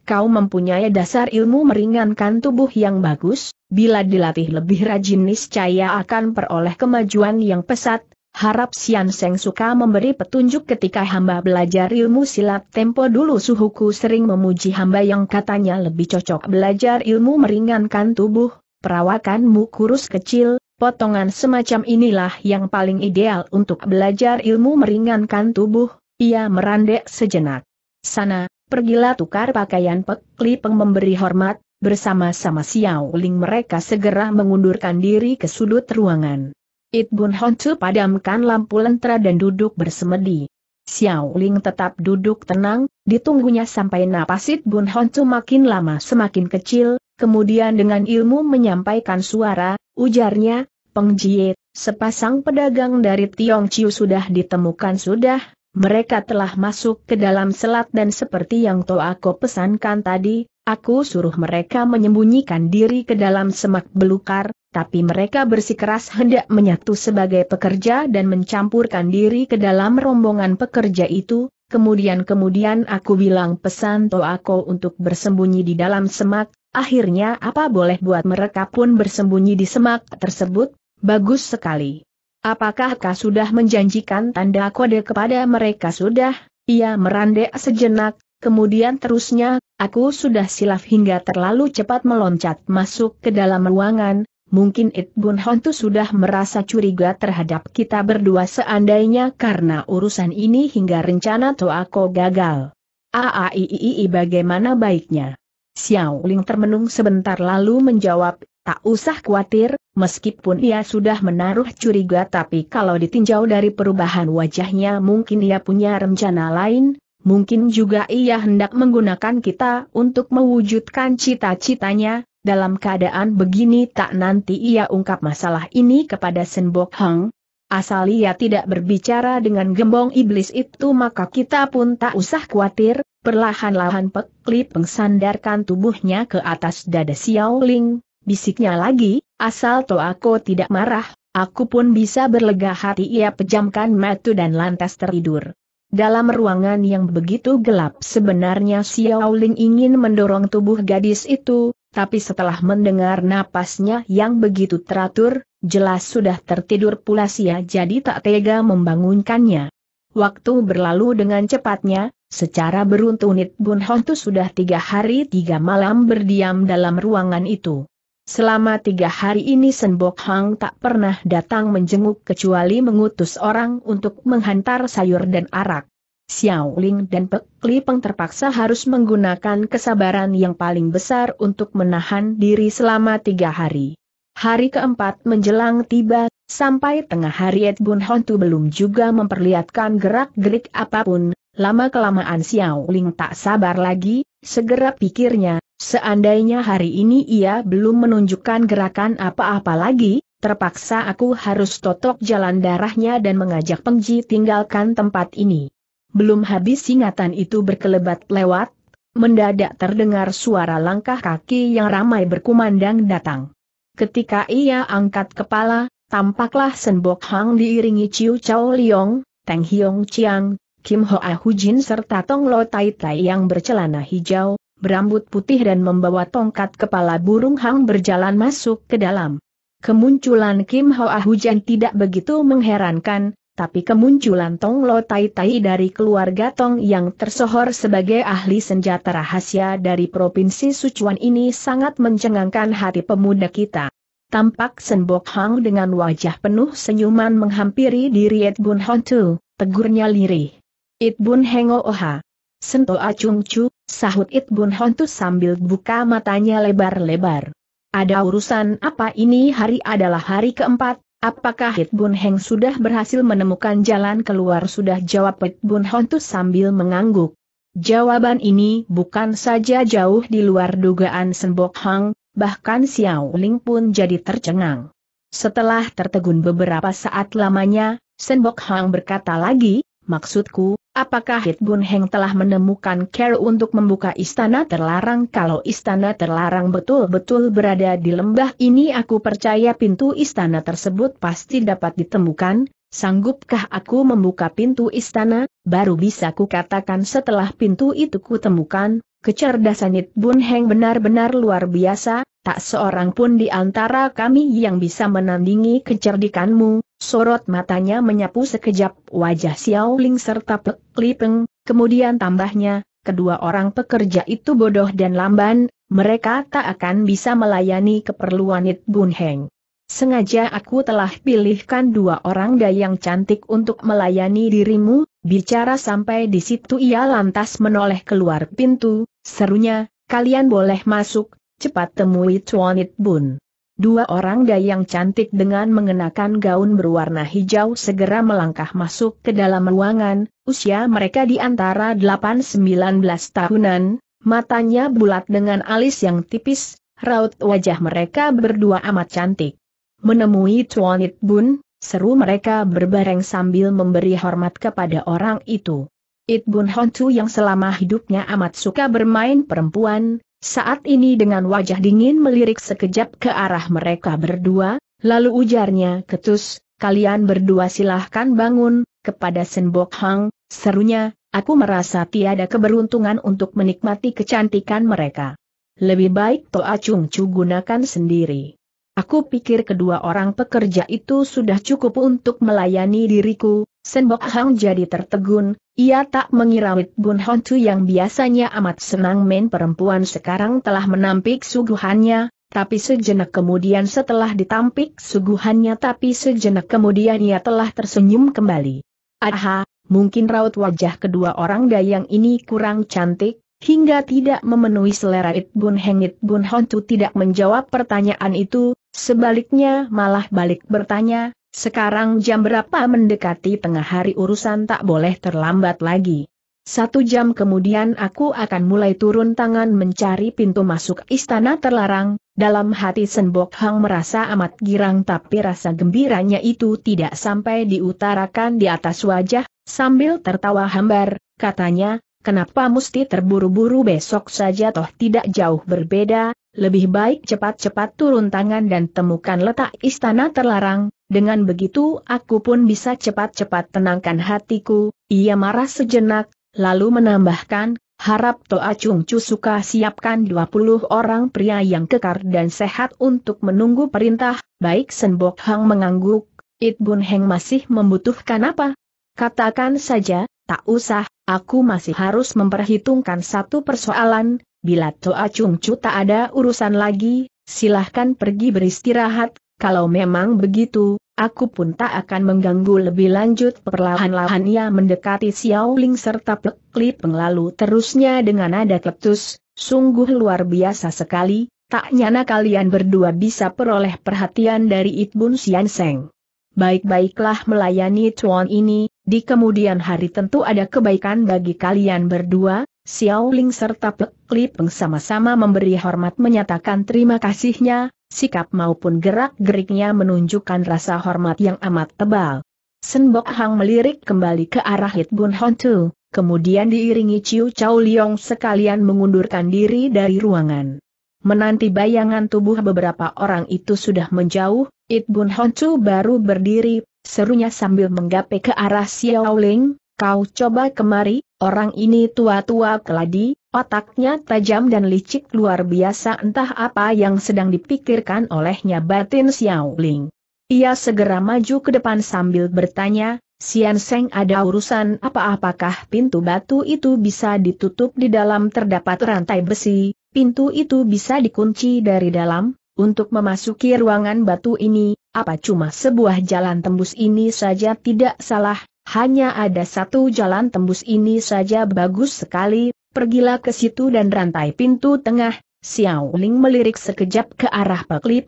Kau mempunyai dasar ilmu meringankan tubuh yang bagus, bila dilatih lebih rajin niscaya akan peroleh kemajuan yang pesat, Harap Sian Seng suka memberi petunjuk ketika hamba belajar ilmu silat tempo dulu suhuku sering memuji hamba yang katanya lebih cocok belajar ilmu meringankan tubuh, perawakanmu kurus kecil, potongan semacam inilah yang paling ideal untuk belajar ilmu meringankan tubuh, ia merandek sejenak. Sana, pergilah tukar pakaian Pek Li Peng memberi hormat, bersama-sama Xiao Ling mereka segera mengundurkan diri ke sudut ruangan. It Bun Honcu padamkan lampu lentera dan duduk bersemedi. Xiao Ling tetap duduk tenang, ditunggunya sampai napas It Bun Honcu makin lama semakin kecil, kemudian dengan ilmu menyampaikan suara, ujarnya, Peng Jie, sepasang pedagang dari Tiong Chiu sudah ditemukan sudah, mereka telah masuk ke dalam selat dan seperti yang Toako pesankan tadi, aku suruh mereka menyembunyikan diri ke dalam semak belukar, tapi mereka bersikeras hendak menyatu sebagai pekerja dan mencampurkan diri ke dalam rombongan pekerja itu, kemudian-kemudian aku bilang pesan Toako untuk bersembunyi di dalam semak, akhirnya apa boleh buat mereka pun bersembunyi di semak tersebut, bagus sekali. Apakah kau sudah menjanjikan tanda kode kepada mereka sudah, ia merandek sejenak, Kemudian terusnya, aku sudah silaf hingga terlalu cepat meloncat masuk ke dalam ruangan, mungkin It Bun Hontu sudah merasa curiga terhadap kita berdua seandainya karena urusan ini hingga rencana Toako gagal. Aaiii bagaimana baiknya? Xiao Ling termenung sebentar lalu menjawab, tak usah khawatir, meskipun ia sudah menaruh curiga tapi kalau ditinjau dari perubahan wajahnya mungkin ia punya rencana lain, mungkin juga ia hendak menggunakan kita untuk mewujudkan cita-citanya, dalam keadaan begini tak nanti ia ungkap masalah ini kepada Senbok Hang. Asal ia tidak berbicara dengan gembong iblis itu maka kita pun tak usah khawatir, perlahan-lahan peklip mengsandarkan pengsandarkan tubuhnya ke atas dada Xiao Ling, bisiknya lagi, asal to aku tidak marah, aku pun bisa berlega hati ia pejamkan mata dan lantas tertidur. Dalam ruangan yang begitu gelap sebenarnya Xiao Ling ingin mendorong tubuh gadis itu, tapi setelah mendengar napasnya yang begitu teratur, jelas sudah tertidur pula sia jadi tak tega membangunkannya. Waktu berlalu dengan cepatnya, secara beruntunit Bun Hontu sudah tiga hari tiga malam berdiam dalam ruangan itu. Selama tiga hari ini Senbok Hang tak pernah datang menjenguk kecuali mengutus orang untuk menghantar sayur dan arak. Xiao Ling dan Pek Li Peng terpaksa harus menggunakan kesabaran yang paling besar untuk menahan diri selama tiga hari. Hari keempat menjelang tiba, sampai tengah hari Ed Bun Hontu belum juga memperlihatkan gerak-gerik apapun, lama-kelamaan Xiao Ling tak sabar lagi, segera pikirnya, seandainya hari ini ia belum menunjukkan gerakan apa-apa lagi, terpaksa aku harus totok jalan darahnya dan mengajak Pengji tinggalkan tempat ini. Belum habis ingatan itu berkelebat lewat, mendadak terdengar suara langkah kaki yang ramai berkumandang datang. Ketika ia angkat kepala, tampaklah Senbok Hang diiringi Chiu Chao Liong, Teng Hiong Chiang, Kim Ho Hujin serta Tong Lo Tai Tai yang bercelana hijau, berambut putih dan membawa tongkat kepala burung hang berjalan masuk ke dalam. Kemunculan Kim Ho Hujan tidak begitu mengherankan, tapi kemunculan Tong Lo Tai Tai dari keluarga Tong yang tersohor sebagai ahli senjata rahasia dari Provinsi Sichuan ini sangat mencengangkan hati pemuda kita. Tampak Senbok Hang dengan wajah penuh senyuman menghampiri diri It Bun Hon Tu, tegurnya lirih. It Bun Hengo Oha. Sento Acung Chu, sahut It Bun Hon Tu sambil buka matanya lebar-lebar. Ada urusan apa ini hari adalah hari keempat, Apakah Hit Bun Heng sudah berhasil menemukan jalan keluar sudah jawab Hit Bun Hontus sambil mengangguk. Jawaban ini bukan saja jauh di luar dugaan Senbok Hang, bahkan Xiao Ling pun jadi tercengang. Setelah tertegun beberapa saat lamanya, Senbok Hang berkata lagi, Maksudku, apakah Hit Bun Heng telah menemukan care untuk membuka istana terlarang kalau istana terlarang betul-betul berada di lembah ini aku percaya pintu istana tersebut pasti dapat ditemukan, sanggupkah aku membuka pintu istana, baru bisa ku katakan setelah pintu itu kutemukan, kecerdasan Hit Bun Heng benar-benar luar biasa, Tak seorang pun di antara kami yang bisa menandingi kecerdikanmu, sorot matanya menyapu sekejap wajah Xiao Ling serta Pek Li Peng, kemudian tambahnya, kedua orang pekerja itu bodoh dan lamban, mereka tak akan bisa melayani keperluan It Bun Heng. Sengaja aku telah pilihkan dua orang dayang cantik untuk melayani dirimu, bicara sampai di situ ia lantas menoleh keluar pintu, serunya, kalian boleh masuk, cepat temui Tuan It Bun. Dua orang dayang cantik dengan mengenakan gaun berwarna hijau segera melangkah masuk ke dalam ruangan, usia mereka di antara 8-19 tahunan, matanya bulat dengan alis yang tipis, raut wajah mereka berdua amat cantik. Menemui Tuan It Bun, seru mereka berbareng sambil memberi hormat kepada orang itu. It Bun Hon yang selama hidupnya amat suka bermain perempuan, saat ini dengan wajah dingin melirik sekejap ke arah mereka berdua, lalu ujarnya ketus, kalian berdua silahkan bangun, kepada Senbok Hang, serunya, aku merasa tiada keberuntungan untuk menikmati kecantikan mereka. Lebih baik Toa Chung Chu gunakan sendiri. Aku pikir kedua orang pekerja itu sudah cukup untuk melayani diriku, Senbok Hang jadi tertegun, ia tak mengira Wit Bun Hon yang biasanya amat senang main perempuan sekarang telah menampik suguhannya, tapi sejenak kemudian setelah ditampik suguhannya tapi sejenak kemudian ia telah tersenyum kembali. Aha, mungkin raut wajah kedua orang dayang ini kurang cantik, hingga tidak memenuhi selera It Bun Heng It Bun Hon tidak menjawab pertanyaan itu, sebaliknya malah balik bertanya, sekarang jam berapa mendekati tengah hari urusan tak boleh terlambat lagi. Satu jam kemudian aku akan mulai turun tangan mencari pintu masuk istana terlarang, dalam hati Senbok Hang merasa amat girang tapi rasa gembiranya itu tidak sampai diutarakan di atas wajah, sambil tertawa hambar, katanya, kenapa mesti terburu-buru besok saja toh tidak jauh berbeda, lebih baik cepat-cepat turun tangan dan temukan letak istana terlarang, dengan begitu aku pun bisa cepat-cepat tenangkan hatiku, ia marah sejenak, lalu menambahkan, harap Toa Chung Chu suka siapkan 20 orang pria yang kekar dan sehat untuk menunggu perintah, baik Senbok Hang mengangguk, It Bun Heng masih membutuhkan apa? Katakan saja, tak usah, aku masih harus memperhitungkan satu persoalan, bila Toa Chung Chu tak ada urusan lagi, silahkan pergi beristirahat, kalau memang begitu, aku pun tak akan mengganggu lebih lanjut perlahan-lahan ia mendekati Xiao Ling serta peklip penglalu terusnya dengan nada keletus, sungguh luar biasa sekali, tak nyana kalian berdua bisa peroleh perhatian dari Ibun Sian Seng. Baik-baiklah melayani cuan ini, di kemudian hari tentu ada kebaikan bagi kalian berdua, Xiao Ling serta Pek Li Peng sama-sama memberi hormat menyatakan terima kasihnya, sikap maupun gerak-geriknya menunjukkan rasa hormat yang amat tebal. Senbok Hang melirik kembali ke arah Hit Bun Hon Tu, kemudian diiringi Ciu Chau Liong sekalian mengundurkan diri dari ruangan. Menanti bayangan tubuh beberapa orang itu sudah menjauh, It Bun Hon Tu baru berdiri, serunya sambil menggapai ke arah Xiao Ling, Kau coba kemari, orang ini tua-tua keladi, otaknya tajam dan licik luar biasa entah apa yang sedang dipikirkan olehnya batin Xiao Ling. Ia segera maju ke depan sambil bertanya, Sian Seng ada urusan apa-apakah pintu batu itu bisa ditutup di dalam terdapat rantai besi, pintu itu bisa dikunci dari dalam, untuk memasuki ruangan batu ini, apa cuma sebuah jalan tembus ini saja tidak salah, hanya ada satu jalan tembus ini saja bagus sekali, pergilah ke situ dan rantai pintu tengah, Xiao Ling melirik sekejap ke arah Pek Li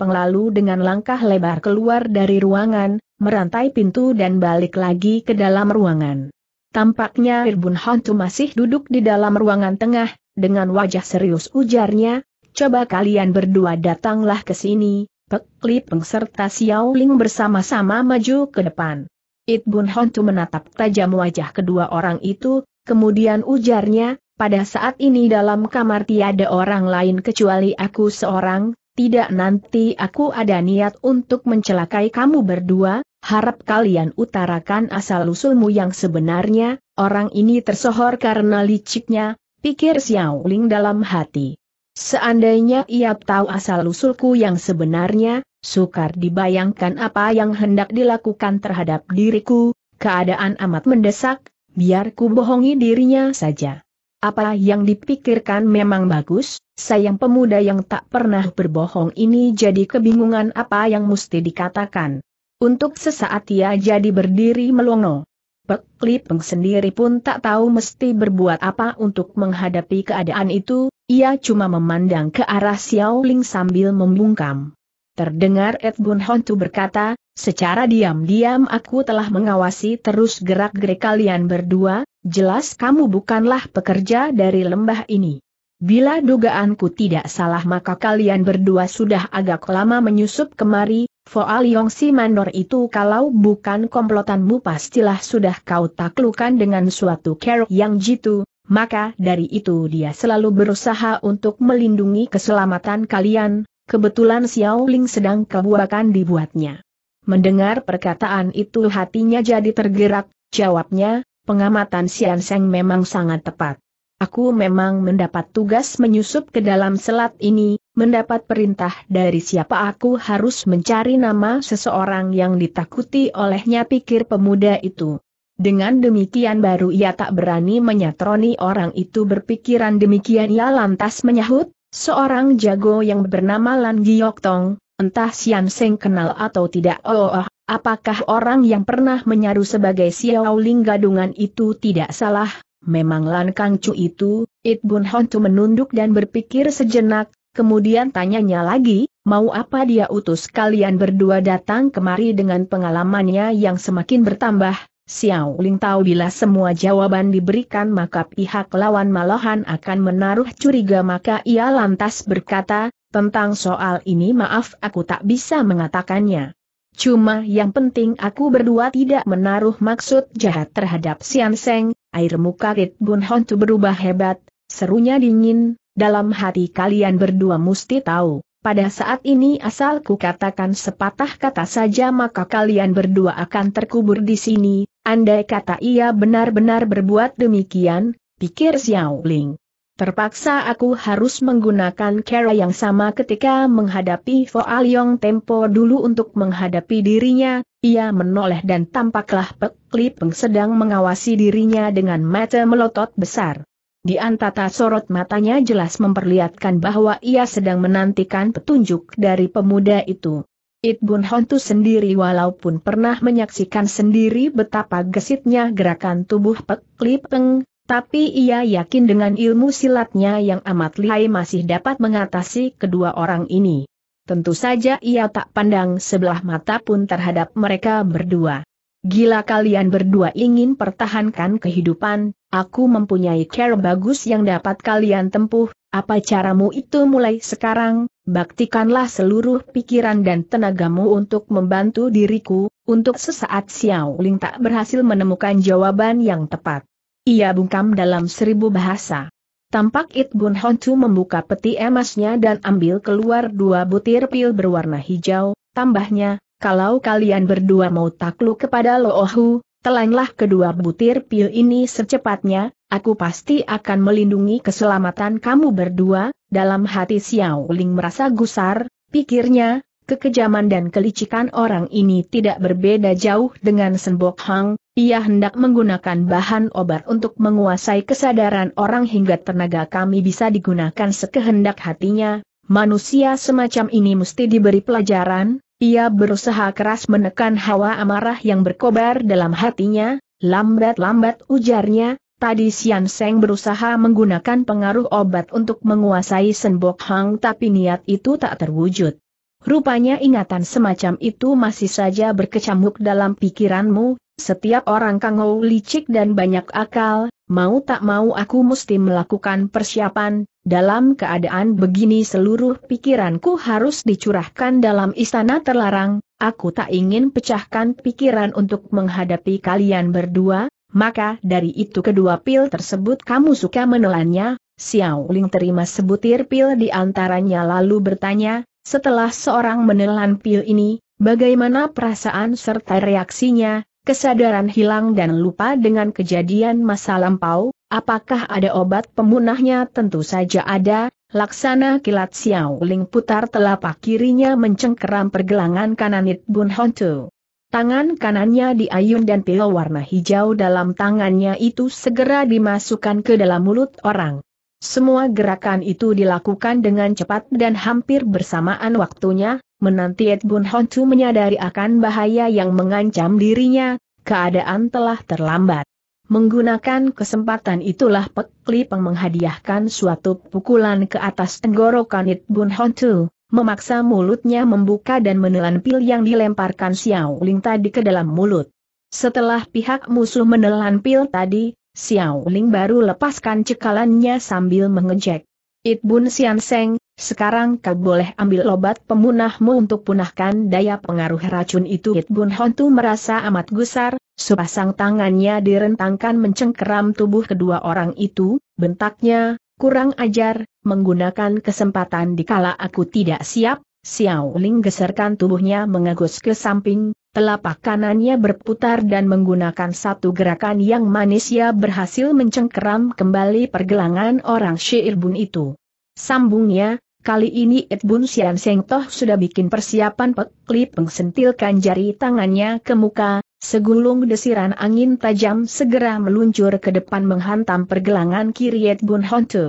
dengan langkah lebar keluar dari ruangan, merantai pintu dan balik lagi ke dalam ruangan. Tampaknya Irbun Hantu masih duduk di dalam ruangan tengah, dengan wajah serius ujarnya, coba kalian berdua datanglah ke sini, Pek Li Peng serta Xiao Ling bersama-sama maju ke depan. It Bun Hontu menatap tajam wajah kedua orang itu, kemudian ujarnya, pada saat ini dalam kamar tiada orang lain kecuali aku seorang, tidak nanti aku ada niat untuk mencelakai kamu berdua, harap kalian utarakan asal-usulmu yang sebenarnya, orang ini tersohor karena liciknya, pikir Xiao Ling dalam hati. Seandainya ia tahu asal-usulku yang sebenarnya, Sukar dibayangkan apa yang hendak dilakukan terhadap diriku, keadaan amat mendesak, biar ku bohongi dirinya saja. Apa yang dipikirkan memang bagus, sayang pemuda yang tak pernah berbohong ini jadi kebingungan apa yang mesti dikatakan. Untuk sesaat ia jadi berdiri melongo. Peklipeng sendiri pun tak tahu mesti berbuat apa untuk menghadapi keadaan itu, ia cuma memandang ke arah Xiao Ling sambil membungkam. Terdengar Ed Hontu berkata, secara diam-diam aku telah mengawasi terus gerak-gerik kalian berdua, jelas kamu bukanlah pekerja dari lembah ini. Bila dugaanku tidak salah maka kalian berdua sudah agak lama menyusup kemari, Foal Yong Si Mandor itu kalau bukan komplotanmu pastilah sudah kau taklukan dengan suatu kerok yang jitu, maka dari itu dia selalu berusaha untuk melindungi keselamatan kalian, Kebetulan Xiao Ling sedang kebuakan dibuatnya. Mendengar perkataan itu hatinya jadi tergerak, jawabnya, pengamatan Xian Seng memang sangat tepat. Aku memang mendapat tugas menyusup ke dalam selat ini, mendapat perintah dari siapa aku harus mencari nama seseorang yang ditakuti olehnya pikir pemuda itu. Dengan demikian baru ia tak berani menyatroni orang itu berpikiran demikian ia lantas menyahut, Seorang jago yang bernama Lan Giok Tong, entah Sian Seng kenal atau tidak oh, oh, apakah orang yang pernah menyaru sebagai Xiao Ling gadungan itu tidak salah, memang Lan Kang Chu itu, It Bun Hon Chu menunduk dan berpikir sejenak, kemudian tanyanya lagi, mau apa dia utus kalian berdua datang kemari dengan pengalamannya yang semakin bertambah, Xiao Ling tahu bila semua jawaban diberikan maka pihak lawan malahan akan menaruh curiga maka ia lantas berkata, tentang soal ini maaf aku tak bisa mengatakannya. Cuma yang penting aku berdua tidak menaruh maksud jahat terhadap Sian Seng, air muka Rit Bun Hon berubah hebat, serunya dingin, dalam hati kalian berdua mesti tahu pada saat ini asal ku katakan sepatah kata saja maka kalian berdua akan terkubur di sini, andai kata ia benar-benar berbuat demikian, pikir Xiao Ling. Terpaksa aku harus menggunakan cara yang sama ketika menghadapi Fo Yong Tempo dulu untuk menghadapi dirinya, ia menoleh dan tampaklah Pek Li Peng sedang mengawasi dirinya dengan mata melotot besar. Di antara sorot matanya jelas memperlihatkan bahwa ia sedang menantikan petunjuk dari pemuda itu. Itbun Hontu sendiri walaupun pernah menyaksikan sendiri betapa gesitnya gerakan tubuh Pek Li tapi ia yakin dengan ilmu silatnya yang amat lihai masih dapat mengatasi kedua orang ini. Tentu saja ia tak pandang sebelah mata pun terhadap mereka berdua. Gila kalian berdua ingin pertahankan kehidupan, Aku mempunyai cara bagus yang dapat kalian tempuh, apa caramu itu mulai sekarang, baktikanlah seluruh pikiran dan tenagamu untuk membantu diriku, untuk sesaat Xiao Ling tak berhasil menemukan jawaban yang tepat. Ia bungkam dalam seribu bahasa. Tampak It Bun Chu membuka peti emasnya dan ambil keluar dua butir pil berwarna hijau, tambahnya, kalau kalian berdua mau takluk kepada Lo Loohu, telanlah kedua butir pil ini secepatnya, aku pasti akan melindungi keselamatan kamu berdua, dalam hati Xiao Ling merasa gusar, pikirnya, kekejaman dan kelicikan orang ini tidak berbeda jauh dengan Senbok Hang, ia hendak menggunakan bahan obat untuk menguasai kesadaran orang hingga tenaga kami bisa digunakan sekehendak hatinya, manusia semacam ini mesti diberi pelajaran, ia berusaha keras menekan hawa amarah yang berkobar dalam hatinya, lambat-lambat ujarnya, tadi Sian Seng berusaha menggunakan pengaruh obat untuk menguasai Senbok Hang tapi niat itu tak terwujud. Rupanya ingatan semacam itu masih saja berkecamuk dalam pikiranmu, setiap orang kangau licik dan banyak akal, mau tak mau aku mesti melakukan persiapan, dalam keadaan begini seluruh pikiranku harus dicurahkan dalam istana terlarang, aku tak ingin pecahkan pikiran untuk menghadapi kalian berdua, maka dari itu kedua pil tersebut kamu suka menelannya, Xiao Ling terima sebutir pil di antaranya lalu bertanya, setelah seorang menelan pil ini, bagaimana perasaan serta reaksinya, kesadaran hilang dan lupa dengan kejadian masa lampau, apakah ada obat pemunahnya tentu saja ada, laksana kilat Xiao Ling putar telapak kirinya mencengkeram pergelangan kanan It Bun Hontu. Tangan kanannya diayun dan pil warna hijau dalam tangannya itu segera dimasukkan ke dalam mulut orang. Semua gerakan itu dilakukan dengan cepat dan hampir bersamaan waktunya, Menanti Ed Bun Honcu menyadari akan bahaya yang mengancam dirinya, keadaan telah terlambat. Menggunakan kesempatan itulah Pek Lipeng menghadiahkan suatu pukulan ke atas tenggorokan Ed Bun Honcu, memaksa mulutnya membuka dan menelan pil yang dilemparkan Xiao Ling tadi ke dalam mulut. Setelah pihak musuh menelan pil tadi, Xiao Ling baru lepaskan cekalannya sambil mengejek. It Bun Sian Seng, sekarang kau boleh ambil obat pemunahmu untuk punahkan daya pengaruh racun itu. It Bun Hontu merasa amat gusar, sepasang tangannya direntangkan mencengkeram tubuh kedua orang itu, bentaknya, kurang ajar, menggunakan kesempatan dikala aku tidak siap, Xiao Ling geserkan tubuhnya mengagus ke samping, telapak kanannya berputar dan menggunakan satu gerakan yang manis ia berhasil mencengkeram kembali pergelangan orang Bun itu. Sambungnya, kali ini Edbun Bun Sian Seng Toh sudah bikin persiapan peklip pengsentilkan jari tangannya ke muka, segulung desiran angin tajam segera meluncur ke depan menghantam pergelangan kiri Edbun Bun Hon Tu.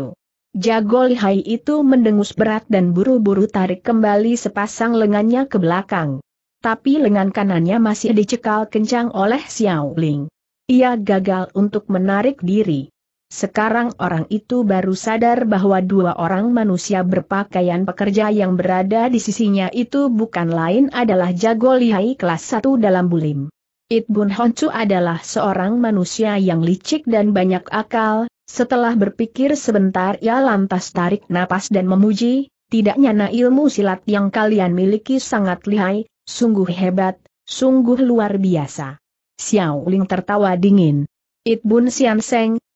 Jago lihai itu mendengus berat dan buru-buru tarik kembali sepasang lengannya ke belakang. Tapi lengan kanannya masih dicekal kencang oleh Xiao Ling. Ia gagal untuk menarik diri. Sekarang orang itu baru sadar bahwa dua orang manusia berpakaian pekerja yang berada di sisinya itu bukan lain adalah jago lihai kelas 1 dalam bulim. It Bun Honcu adalah seorang manusia yang licik dan banyak akal, setelah berpikir sebentar ia lantas tarik napas dan memuji, tidak nyana ilmu silat yang kalian miliki sangat lihai, sungguh hebat, sungguh luar biasa. Xiao Ling tertawa dingin. It Bun Sian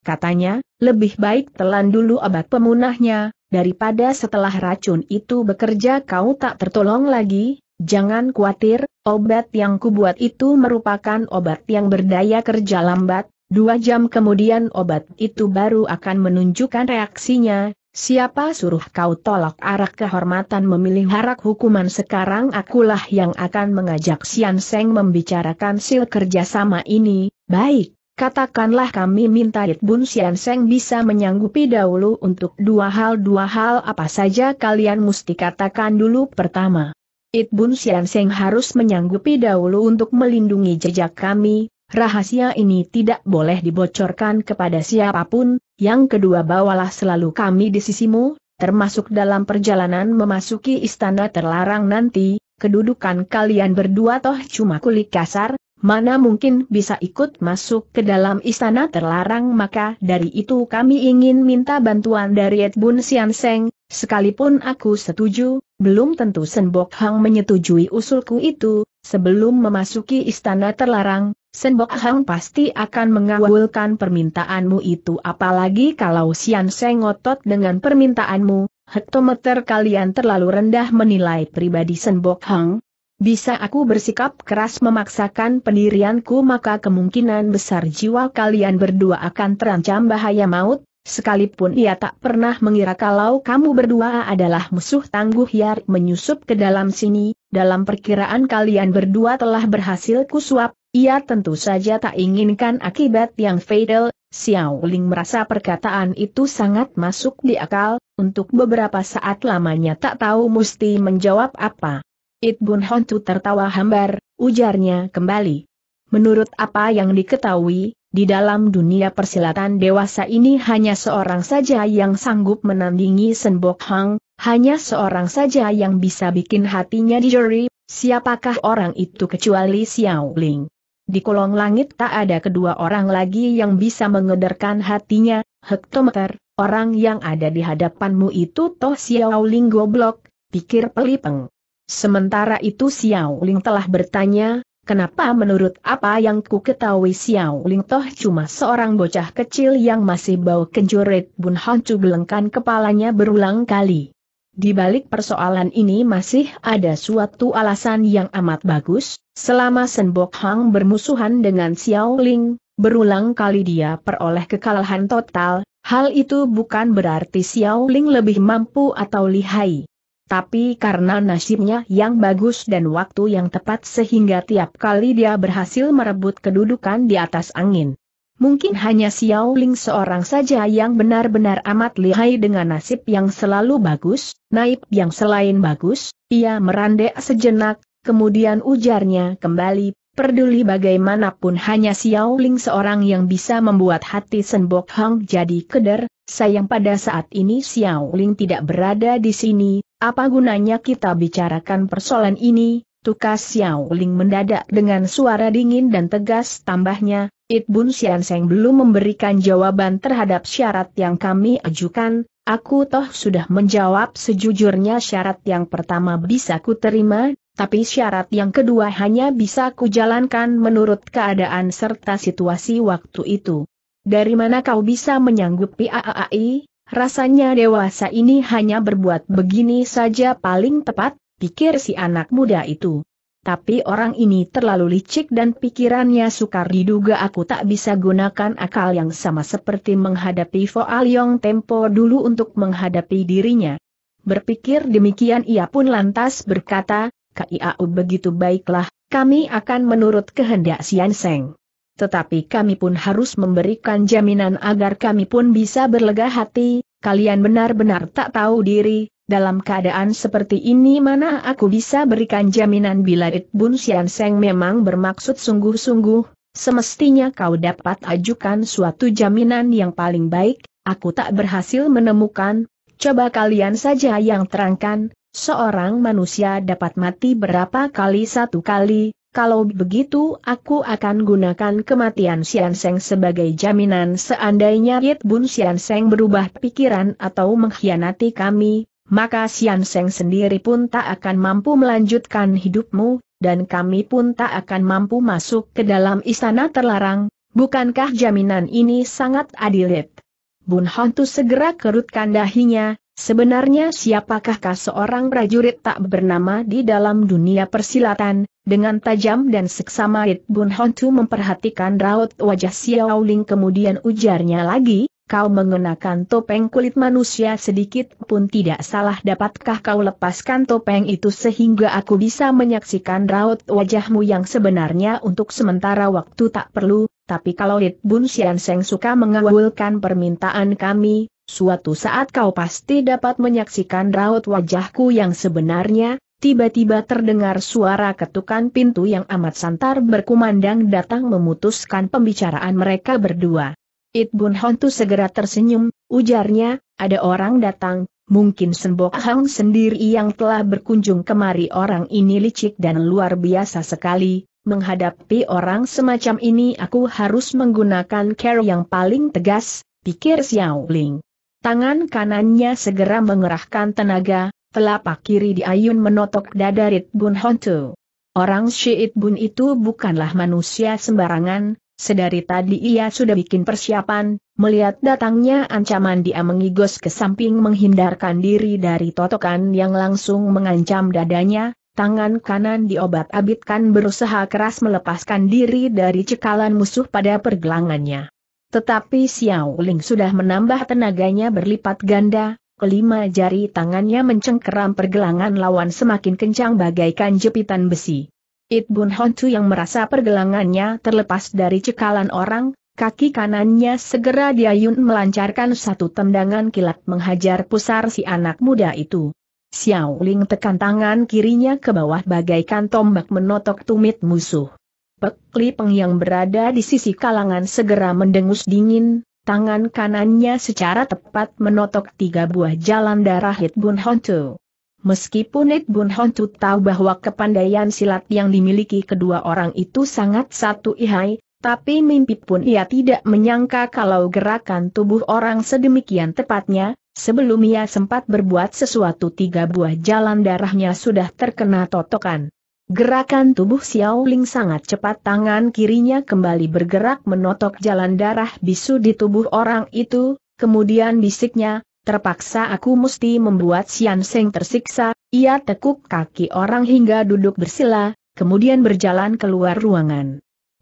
katanya, lebih baik telan dulu obat pemunahnya, daripada setelah racun itu bekerja kau tak tertolong lagi, jangan khawatir, obat yang kubuat itu merupakan obat yang berdaya kerja lambat, dua jam kemudian obat itu baru akan menunjukkan reaksinya, siapa suruh kau tolak arah kehormatan memilih harak hukuman sekarang akulah yang akan mengajak Sian Seng membicarakan sil kerjasama ini, baik. Katakanlah kami minta Itbun Sian bisa menyanggupi dahulu untuk dua hal dua hal apa saja kalian mesti katakan dulu pertama. Itbun Sian harus menyanggupi dahulu untuk melindungi jejak kami, rahasia ini tidak boleh dibocorkan kepada siapapun, yang kedua bawalah selalu kami di sisimu, termasuk dalam perjalanan memasuki istana terlarang nanti, kedudukan kalian berdua toh cuma kulit kasar, mana mungkin bisa ikut masuk ke dalam istana terlarang maka dari itu kami ingin minta bantuan dari Edbun Sian Seng, sekalipun aku setuju, belum tentu Senbok Hang menyetujui usulku itu, sebelum memasuki istana terlarang, Senbok Hang pasti akan mengawulkan permintaanmu itu apalagi kalau Sian Seng ngotot dengan permintaanmu, hektometer kalian terlalu rendah menilai pribadi Senbok Hang, bisa aku bersikap keras memaksakan pendirianku maka kemungkinan besar jiwa kalian berdua akan terancam bahaya maut, sekalipun ia tak pernah mengira kalau kamu berdua adalah musuh tangguh yang menyusup ke dalam sini, dalam perkiraan kalian berdua telah berhasil kusuap, ia tentu saja tak inginkan akibat yang fatal, Xiao Ling merasa perkataan itu sangat masuk di akal, untuk beberapa saat lamanya tak tahu mesti menjawab apa. It Bun Hontu tertawa hambar, ujarnya kembali. Menurut apa yang diketahui, di dalam dunia persilatan dewasa ini hanya seorang saja yang sanggup menandingi Senbok Hang, hanya seorang saja yang bisa bikin hatinya dijeri, siapakah orang itu kecuali Xiao Ling. Di kolong langit tak ada kedua orang lagi yang bisa mengedarkan hatinya, hektometer, orang yang ada di hadapanmu itu toh Xiao Ling goblok, pikir pelipeng. Sementara itu Xiao Ling telah bertanya, Kenapa menurut apa yang ku ketahui Xiao Ling Toh cuma seorang bocah kecil yang masih bau kencurit Bun Han Chu gelengkan kepalanya berulang kali. Di balik persoalan ini masih ada suatu alasan yang amat bagus, selama Senbok Hang bermusuhan dengan Xiao Ling, berulang kali dia peroleh kekalahan total, hal itu bukan berarti Xiao Ling lebih mampu atau lihai tapi karena nasibnya yang bagus dan waktu yang tepat sehingga tiap kali dia berhasil merebut kedudukan di atas angin. Mungkin hanya Xiao Ling seorang saja yang benar-benar amat lihai dengan nasib yang selalu bagus, naib yang selain bagus, ia merandek sejenak, kemudian ujarnya kembali, peduli bagaimanapun hanya Xiao Ling seorang yang bisa membuat hati Senbok Hang jadi keder, sayang pada saat ini Xiao Ling tidak berada di sini, apa gunanya kita bicarakan persoalan ini, tukas Xiao Ling mendadak dengan suara dingin dan tegas tambahnya, It Bun Sian Seng belum memberikan jawaban terhadap syarat yang kami ajukan, aku toh sudah menjawab sejujurnya syarat yang pertama bisa ku terima, tapi syarat yang kedua hanya bisa ku jalankan menurut keadaan serta situasi waktu itu. Dari mana kau bisa menyanggupi AAI? Rasanya dewasa ini hanya berbuat begini saja paling tepat, pikir si anak muda itu. Tapi orang ini terlalu licik dan pikirannya sukar diduga aku tak bisa gunakan akal yang sama seperti menghadapi Foal Yong Tempo dulu untuk menghadapi dirinya. Berpikir demikian ia pun lantas berkata, KIAU begitu baiklah, kami akan menurut kehendak Sian Seng tetapi kami pun harus memberikan jaminan agar kami pun bisa berlega hati, kalian benar-benar tak tahu diri, dalam keadaan seperti ini mana aku bisa berikan jaminan bila It Bun Sian Seng memang bermaksud sungguh-sungguh, semestinya kau dapat ajukan suatu jaminan yang paling baik, aku tak berhasil menemukan, coba kalian saja yang terangkan, seorang manusia dapat mati berapa kali satu kali, kalau begitu aku akan gunakan kematian Sian Seng sebagai jaminan seandainya Yit Bun Sian Seng berubah pikiran atau mengkhianati kami, maka Sian Seng sendiri pun tak akan mampu melanjutkan hidupmu, dan kami pun tak akan mampu masuk ke dalam istana terlarang, bukankah jaminan ini sangat adil Yit? Bun Hontu segera kerutkan dahinya, Sebenarnya siapakahkah seorang prajurit tak bernama di dalam dunia persilatan, dengan tajam dan seksama It Bun Hontu memperhatikan raut wajah Xiao Ling kemudian ujarnya lagi, kau mengenakan topeng kulit manusia sedikit pun tidak salah dapatkah kau lepaskan topeng itu sehingga aku bisa menyaksikan raut wajahmu yang sebenarnya untuk sementara waktu tak perlu, tapi kalau Rit Bun Sian Seng suka mengawulkan permintaan kami, suatu saat kau pasti dapat menyaksikan raut wajahku yang sebenarnya, tiba-tiba terdengar suara ketukan pintu yang amat santar berkumandang datang memutuskan pembicaraan mereka berdua. It Bun Hontu segera tersenyum, ujarnya, ada orang datang, Mungkin Sembok Hang sendiri yang telah berkunjung kemari orang ini licik dan luar biasa sekali, Menghadapi orang semacam ini aku harus menggunakan care yang paling tegas, pikir Xiao Ling. Tangan kanannya segera mengerahkan tenaga, telapak kiri diayun menotok dada Rit Bun Hontu. Orang Syiit Bun itu bukanlah manusia sembarangan, sedari tadi ia sudah bikin persiapan, melihat datangnya ancaman dia mengigos ke samping menghindarkan diri dari totokan yang langsung mengancam dadanya, Tangan kanan diobat-abitkan berusaha keras melepaskan diri dari cekalan musuh pada pergelangannya. Tetapi Xiao Ling sudah menambah tenaganya berlipat ganda, kelima jari tangannya mencengkeram pergelangan lawan semakin kencang bagaikan jepitan besi. It Bun Hontu yang merasa pergelangannya terlepas dari cekalan orang, kaki kanannya segera diayun melancarkan satu tendangan kilat menghajar pusar si anak muda itu. Xiao Ling tekan tangan kirinya ke bawah bagaikan tombak menotok tumit musuh. Pek Li Peng yang berada di sisi kalangan segera mendengus dingin, tangan kanannya secara tepat menotok tiga buah jalan darah Hit Bun Hontu. Meskipun Hit Bun Hontu tahu bahwa kepandaian silat yang dimiliki kedua orang itu sangat satu ihai, tapi mimpi pun ia tidak menyangka kalau gerakan tubuh orang sedemikian tepatnya, Sebelum ia sempat berbuat sesuatu tiga buah jalan darahnya sudah terkena totokan. Gerakan tubuh Xiao Ling sangat cepat tangan kirinya kembali bergerak menotok jalan darah bisu di tubuh orang itu, kemudian bisiknya, terpaksa aku mesti membuat Xian Seng tersiksa, ia tekuk kaki orang hingga duduk bersila, kemudian berjalan keluar ruangan.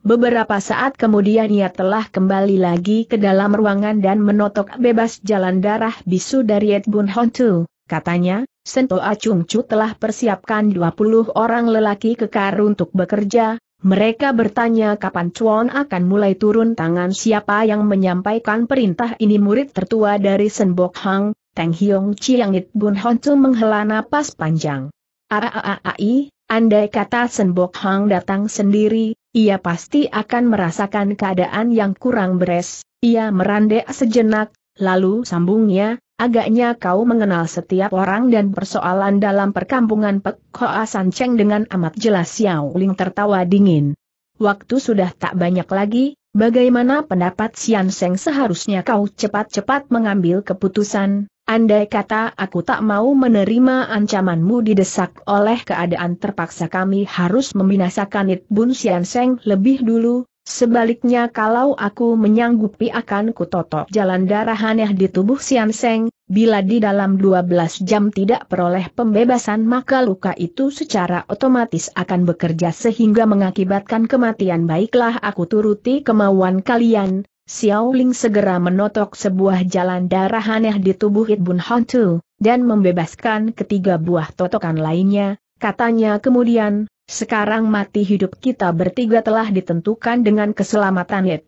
Beberapa saat kemudian ia telah kembali lagi ke dalam ruangan dan menotok bebas jalan darah bisu dari Edbun Hontu. Katanya, Sento Acung Chu telah persiapkan 20 orang lelaki kekar untuk bekerja, mereka bertanya kapan Chuan akan mulai turun tangan siapa yang menyampaikan perintah ini murid tertua dari Senbok Hang, Teng Hiong Chiang It Bun Hontu menghela napas panjang. Aaai, andai kata Senbok Hang datang sendiri, ia pasti akan merasakan keadaan yang kurang beres, ia merandek sejenak, lalu sambungnya, agaknya kau mengenal setiap orang dan persoalan dalam perkampungan Pek Hoa Cheng dengan amat jelas Xiao Ling tertawa dingin. Waktu sudah tak banyak lagi, bagaimana pendapat Xian Seng seharusnya kau cepat-cepat mengambil keputusan, Andai kata aku tak mau menerima ancamanmu didesak oleh keadaan terpaksa kami harus membinasakan It Bun Sian Seng lebih dulu, sebaliknya kalau aku menyanggupi akan kutotok jalan darah aneh di tubuh Sian Seng, bila di dalam 12 jam tidak peroleh pembebasan maka luka itu secara otomatis akan bekerja sehingga mengakibatkan kematian baiklah aku turuti kemauan kalian, Xiaoling segera menotok sebuah jalan darah aneh di tubuh Itbun Hantu, dan membebaskan ketiga buah totokan lainnya, katanya kemudian, sekarang mati hidup kita bertiga telah ditentukan dengan keselamatan It.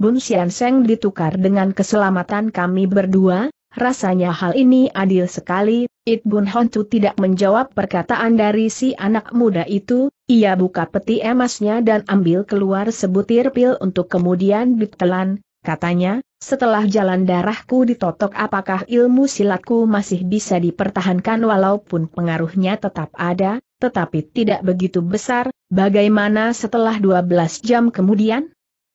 Bun Xian ditukar dengan keselamatan kami berdua, Rasanya hal ini adil sekali, It Bun tidak menjawab perkataan dari si anak muda itu, ia buka peti emasnya dan ambil keluar sebutir pil untuk kemudian ditelan, katanya, setelah jalan darahku ditotok apakah ilmu silatku masih bisa dipertahankan walaupun pengaruhnya tetap ada, tetapi tidak begitu besar, bagaimana setelah 12 jam kemudian?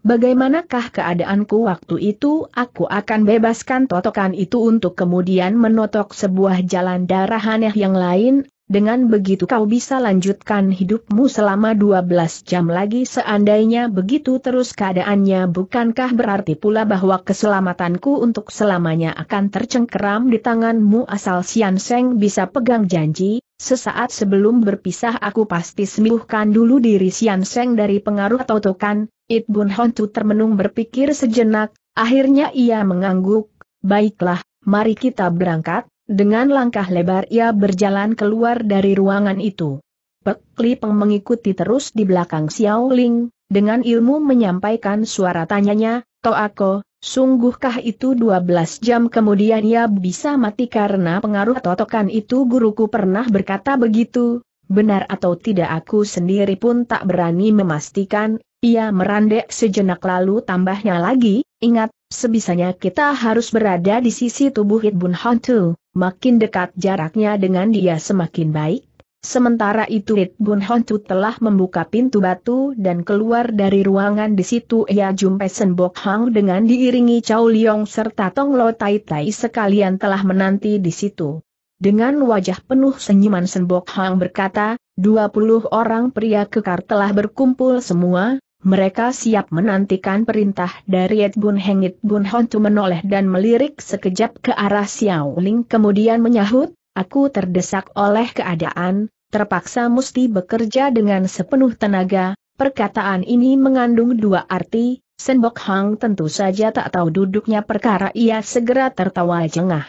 bagaimanakah keadaanku waktu itu aku akan bebaskan totokan itu untuk kemudian menotok sebuah jalan darah aneh yang lain, dengan begitu kau bisa lanjutkan hidupmu selama 12 jam lagi seandainya begitu terus keadaannya bukankah berarti pula bahwa keselamatanku untuk selamanya akan tercengkeram di tanganmu asal Sian Seng bisa pegang janji, Sesaat sebelum berpisah aku pasti sembuhkan dulu diri Sian Seng dari pengaruh totokan, It Bun Hon termenung berpikir sejenak, akhirnya ia mengangguk, baiklah, mari kita berangkat, dengan langkah lebar ia berjalan keluar dari ruangan itu. Pek Li Peng mengikuti terus di belakang Xiao Ling, dengan ilmu menyampaikan suara tanyanya, Toako, Sungguhkah itu 12 jam kemudian ia bisa mati karena pengaruh totokan itu guruku pernah berkata begitu, benar atau tidak aku sendiri pun tak berani memastikan, ia merandek sejenak lalu tambahnya lagi, ingat, sebisanya kita harus berada di sisi tubuh Hitbun Hantu, makin dekat jaraknya dengan dia semakin baik, Sementara itu Rit Bun Honcu telah membuka pintu batu dan keluar dari ruangan di situ ia jumpai Sen Bok Hang dengan diiringi Chow Liong serta Tong Lo Tai Tai sekalian telah menanti di situ. Dengan wajah penuh senyuman Sen Bok Hang berkata, 20 orang pria kekar telah berkumpul semua, mereka siap menantikan perintah dari It Bun Heng Bun Honcu menoleh dan melirik sekejap ke arah Xiao Ling kemudian menyahut, Aku terdesak oleh keadaan, terpaksa mesti bekerja dengan sepenuh tenaga, perkataan ini mengandung dua arti, Senbok Hang tentu saja tak tahu duduknya perkara ia segera tertawa jengah.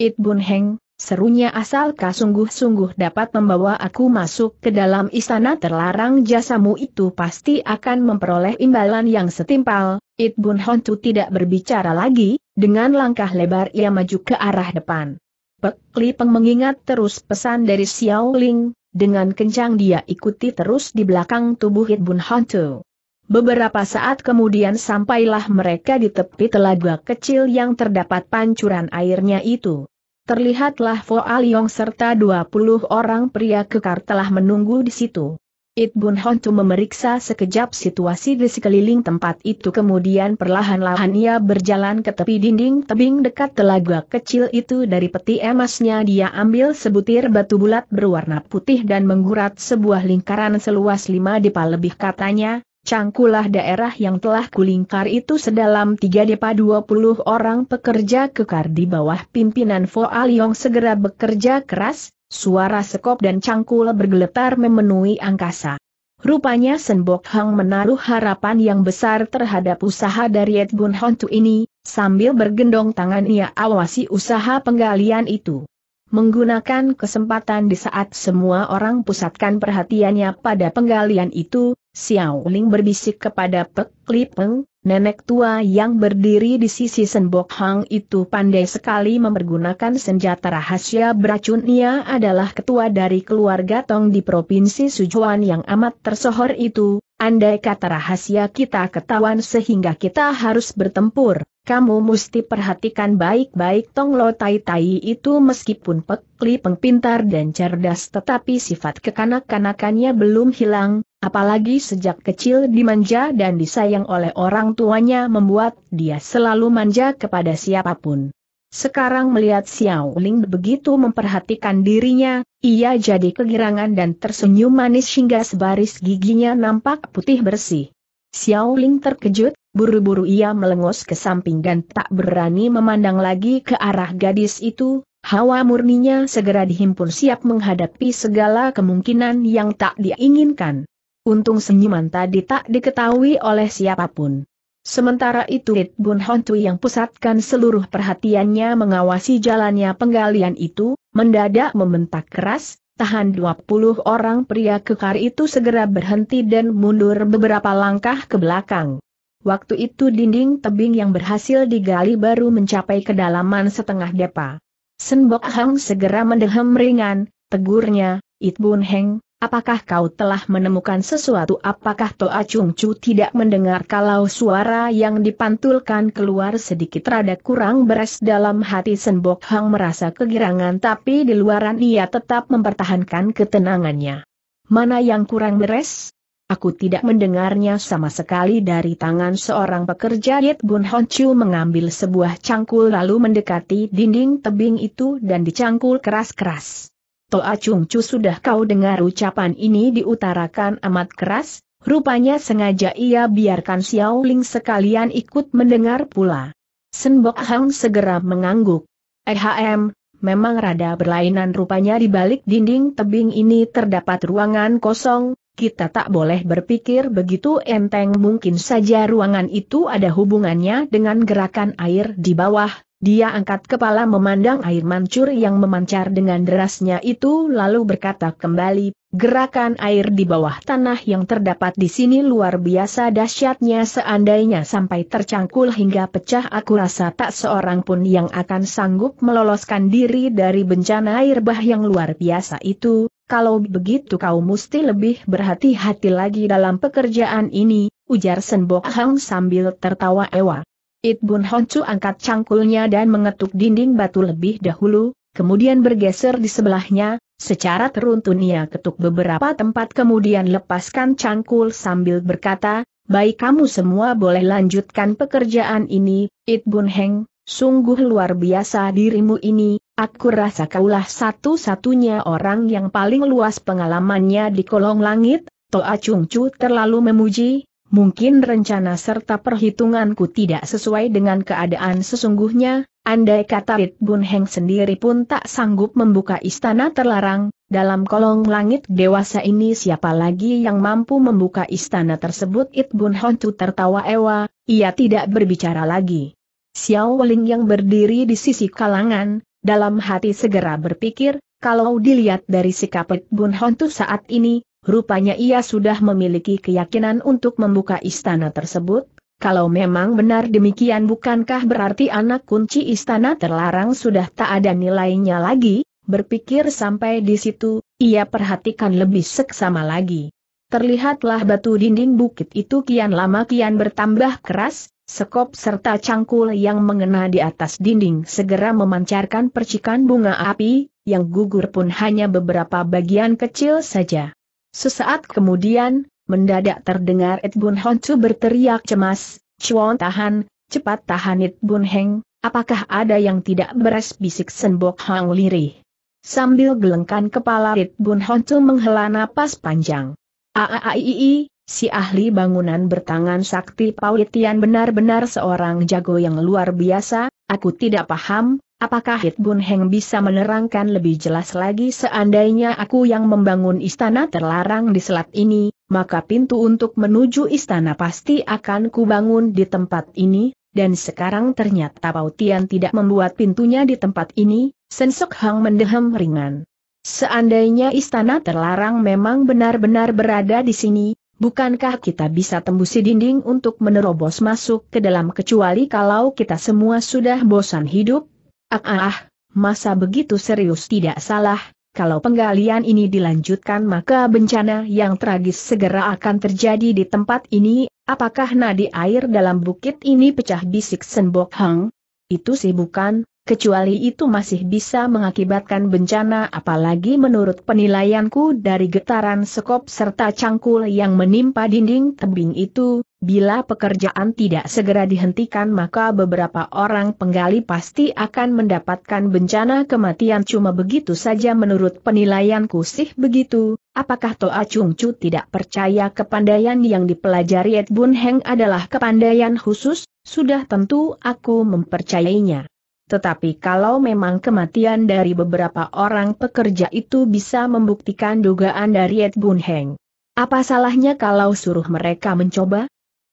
It Bun Heng, serunya asalkah sungguh-sungguh dapat membawa aku masuk ke dalam istana terlarang jasamu itu pasti akan memperoleh imbalan yang setimpal. It Bun Hon tidak berbicara lagi, dengan langkah lebar ia maju ke arah depan. Pek Li Peng mengingat terus pesan dari Xiao Ling, dengan kencang dia ikuti terus di belakang tubuh Hit Bun Hantu. Beberapa saat kemudian sampailah mereka di tepi telaga kecil yang terdapat pancuran airnya itu. Terlihatlah Fo Aliong serta 20 orang pria kekar telah menunggu di situ. It Bun Hontu memeriksa sekejap situasi di sekeliling tempat itu kemudian perlahan-lahan ia berjalan ke tepi dinding tebing dekat telaga kecil itu dari peti emasnya dia ambil sebutir batu bulat berwarna putih dan menggurat sebuah lingkaran seluas lima depa lebih katanya, cangkulah daerah yang telah kulingkar itu sedalam tiga depa dua puluh orang pekerja kekar di bawah pimpinan Fo Aliong segera bekerja keras, Suara sekop dan cangkul bergeletar memenuhi angkasa. Rupanya Senbok Hang menaruh harapan yang besar terhadap usaha dari Yet Bun Hontu ini, sambil bergendong tangan ia awasi usaha penggalian itu. Menggunakan kesempatan di saat semua orang pusatkan perhatiannya pada penggalian itu, Xiao Ling berbisik kepada Pek Li Peng, Nenek tua yang berdiri di sisi Senbok Hang itu pandai sekali mempergunakan senjata rahasia beracun ia adalah ketua dari keluarga Tong di Provinsi Sujuan yang amat tersohor itu, Andai kata rahasia kita ketahuan sehingga kita harus bertempur, kamu mesti perhatikan baik-baik Tong Lo Tai Tai itu meskipun pekli pengpintar dan cerdas tetapi sifat kekanak-kanakannya belum hilang, apalagi sejak kecil dimanja dan disayang oleh orang tuanya membuat dia selalu manja kepada siapapun. Sekarang melihat Xiao Ling begitu memperhatikan dirinya, ia jadi kegirangan dan tersenyum manis hingga sebaris giginya nampak putih bersih. Xiao Ling terkejut, buru-buru ia melengos ke samping dan tak berani memandang lagi ke arah gadis itu, hawa murninya segera dihimpun siap menghadapi segala kemungkinan yang tak diinginkan. Untung senyuman tadi tak diketahui oleh siapapun. Sementara itu It Bun Hontui yang pusatkan seluruh perhatiannya mengawasi jalannya penggalian itu, mendadak membentak keras, tahan 20 orang pria kekar itu segera berhenti dan mundur beberapa langkah ke belakang. Waktu itu dinding tebing yang berhasil digali baru mencapai kedalaman setengah depa. Senbok Hang segera mendehem ringan, tegurnya, It Bun Heng, Apakah kau telah menemukan sesuatu? Apakah Toa Chung Chu tidak mendengar kalau suara yang dipantulkan keluar sedikit rada kurang beres dalam hati Senbok Hang merasa kegirangan tapi di luaran ia tetap mempertahankan ketenangannya. Mana yang kurang beres? Aku tidak mendengarnya sama sekali dari tangan seorang pekerja Yit Bun Hon Chu mengambil sebuah cangkul lalu mendekati dinding tebing itu dan dicangkul keras-keras. Toa Chung Chu sudah kau dengar ucapan ini diutarakan amat keras, rupanya sengaja ia biarkan Xiao Ling sekalian ikut mendengar pula. Senbok Hang segera mengangguk. Ehm, memang rada berlainan rupanya di balik dinding tebing ini terdapat ruangan kosong, kita tak boleh berpikir begitu enteng mungkin saja ruangan itu ada hubungannya dengan gerakan air di bawah, dia angkat kepala memandang air mancur yang memancar dengan derasnya itu lalu berkata kembali, gerakan air di bawah tanah yang terdapat di sini luar biasa dahsyatnya seandainya sampai tercangkul hingga pecah aku rasa tak seorang pun yang akan sanggup meloloskan diri dari bencana air bah yang luar biasa itu, kalau begitu kau mesti lebih berhati-hati lagi dalam pekerjaan ini, ujar Senbok Hang sambil tertawa ewa. It Bun Honcu angkat cangkulnya dan mengetuk dinding batu lebih dahulu, kemudian bergeser di sebelahnya, secara teruntun ia ketuk beberapa tempat kemudian lepaskan cangkul sambil berkata, Baik kamu semua boleh lanjutkan pekerjaan ini, It Bun Heng, sungguh luar biasa dirimu ini, aku rasa kaulah satu-satunya orang yang paling luas pengalamannya di kolong langit, Toa Chung Chu terlalu memuji, mungkin rencana serta perhitunganku tidak sesuai dengan keadaan sesungguhnya, andai kata Rit Bun Heng sendiri pun tak sanggup membuka istana terlarang, dalam kolong langit dewasa ini siapa lagi yang mampu membuka istana tersebut It Bun Hontu tertawa ewa, ia tidak berbicara lagi. Xiao Weling yang berdiri di sisi kalangan, dalam hati segera berpikir, kalau dilihat dari sikap It Bun Hontu saat ini, Rupanya ia sudah memiliki keyakinan untuk membuka istana tersebut, kalau memang benar demikian bukankah berarti anak kunci istana terlarang sudah tak ada nilainya lagi, berpikir sampai di situ, ia perhatikan lebih seksama lagi. Terlihatlah batu dinding bukit itu kian lama kian bertambah keras, Sekop serta cangkul yang mengena di atas dinding segera memancarkan percikan bunga api, yang gugur pun hanya beberapa bagian kecil saja. Sesaat kemudian, mendadak terdengar It Bun Honcu berteriak cemas, Chuan tahan, cepat tahan It Bun Heng, apakah ada yang tidak beres bisik Senbok Hang lirih. Sambil gelengkan kepala It Bun Honcu menghela napas panjang. Aaii, Si ahli bangunan bertangan sakti Pawitian benar-benar seorang jago yang luar biasa, aku tidak paham, apakah Hit Bun Heng bisa menerangkan lebih jelas lagi seandainya aku yang membangun istana terlarang di selat ini, maka pintu untuk menuju istana pasti akan kubangun di tempat ini, dan sekarang ternyata Pawitian tidak membuat pintunya di tempat ini, Sensok Hang mendehem ringan. Seandainya istana terlarang memang benar-benar berada di sini, Bukankah kita bisa tembusi dinding untuk menerobos masuk ke dalam kecuali kalau kita semua sudah bosan hidup? Ah, ah, ah masa begitu serius tidak salah, kalau penggalian ini dilanjutkan maka bencana yang tragis segera akan terjadi di tempat ini, apakah nadi air dalam bukit ini pecah bisik Senbok Hang? Itu sih bukan, kecuali itu masih bisa mengakibatkan bencana apalagi menurut penilaianku dari getaran sekop serta cangkul yang menimpa dinding tebing itu, bila pekerjaan tidak segera dihentikan maka beberapa orang penggali pasti akan mendapatkan bencana kematian cuma begitu saja menurut penilaianku sih begitu, apakah Toa Chung Chu tidak percaya kepandaian yang dipelajari Ed Bun Heng adalah kepandaian khusus, sudah tentu aku mempercayainya. Tetapi kalau memang kematian dari beberapa orang pekerja itu bisa membuktikan dugaan dari Ed Bunheng. apa salahnya kalau suruh mereka mencoba?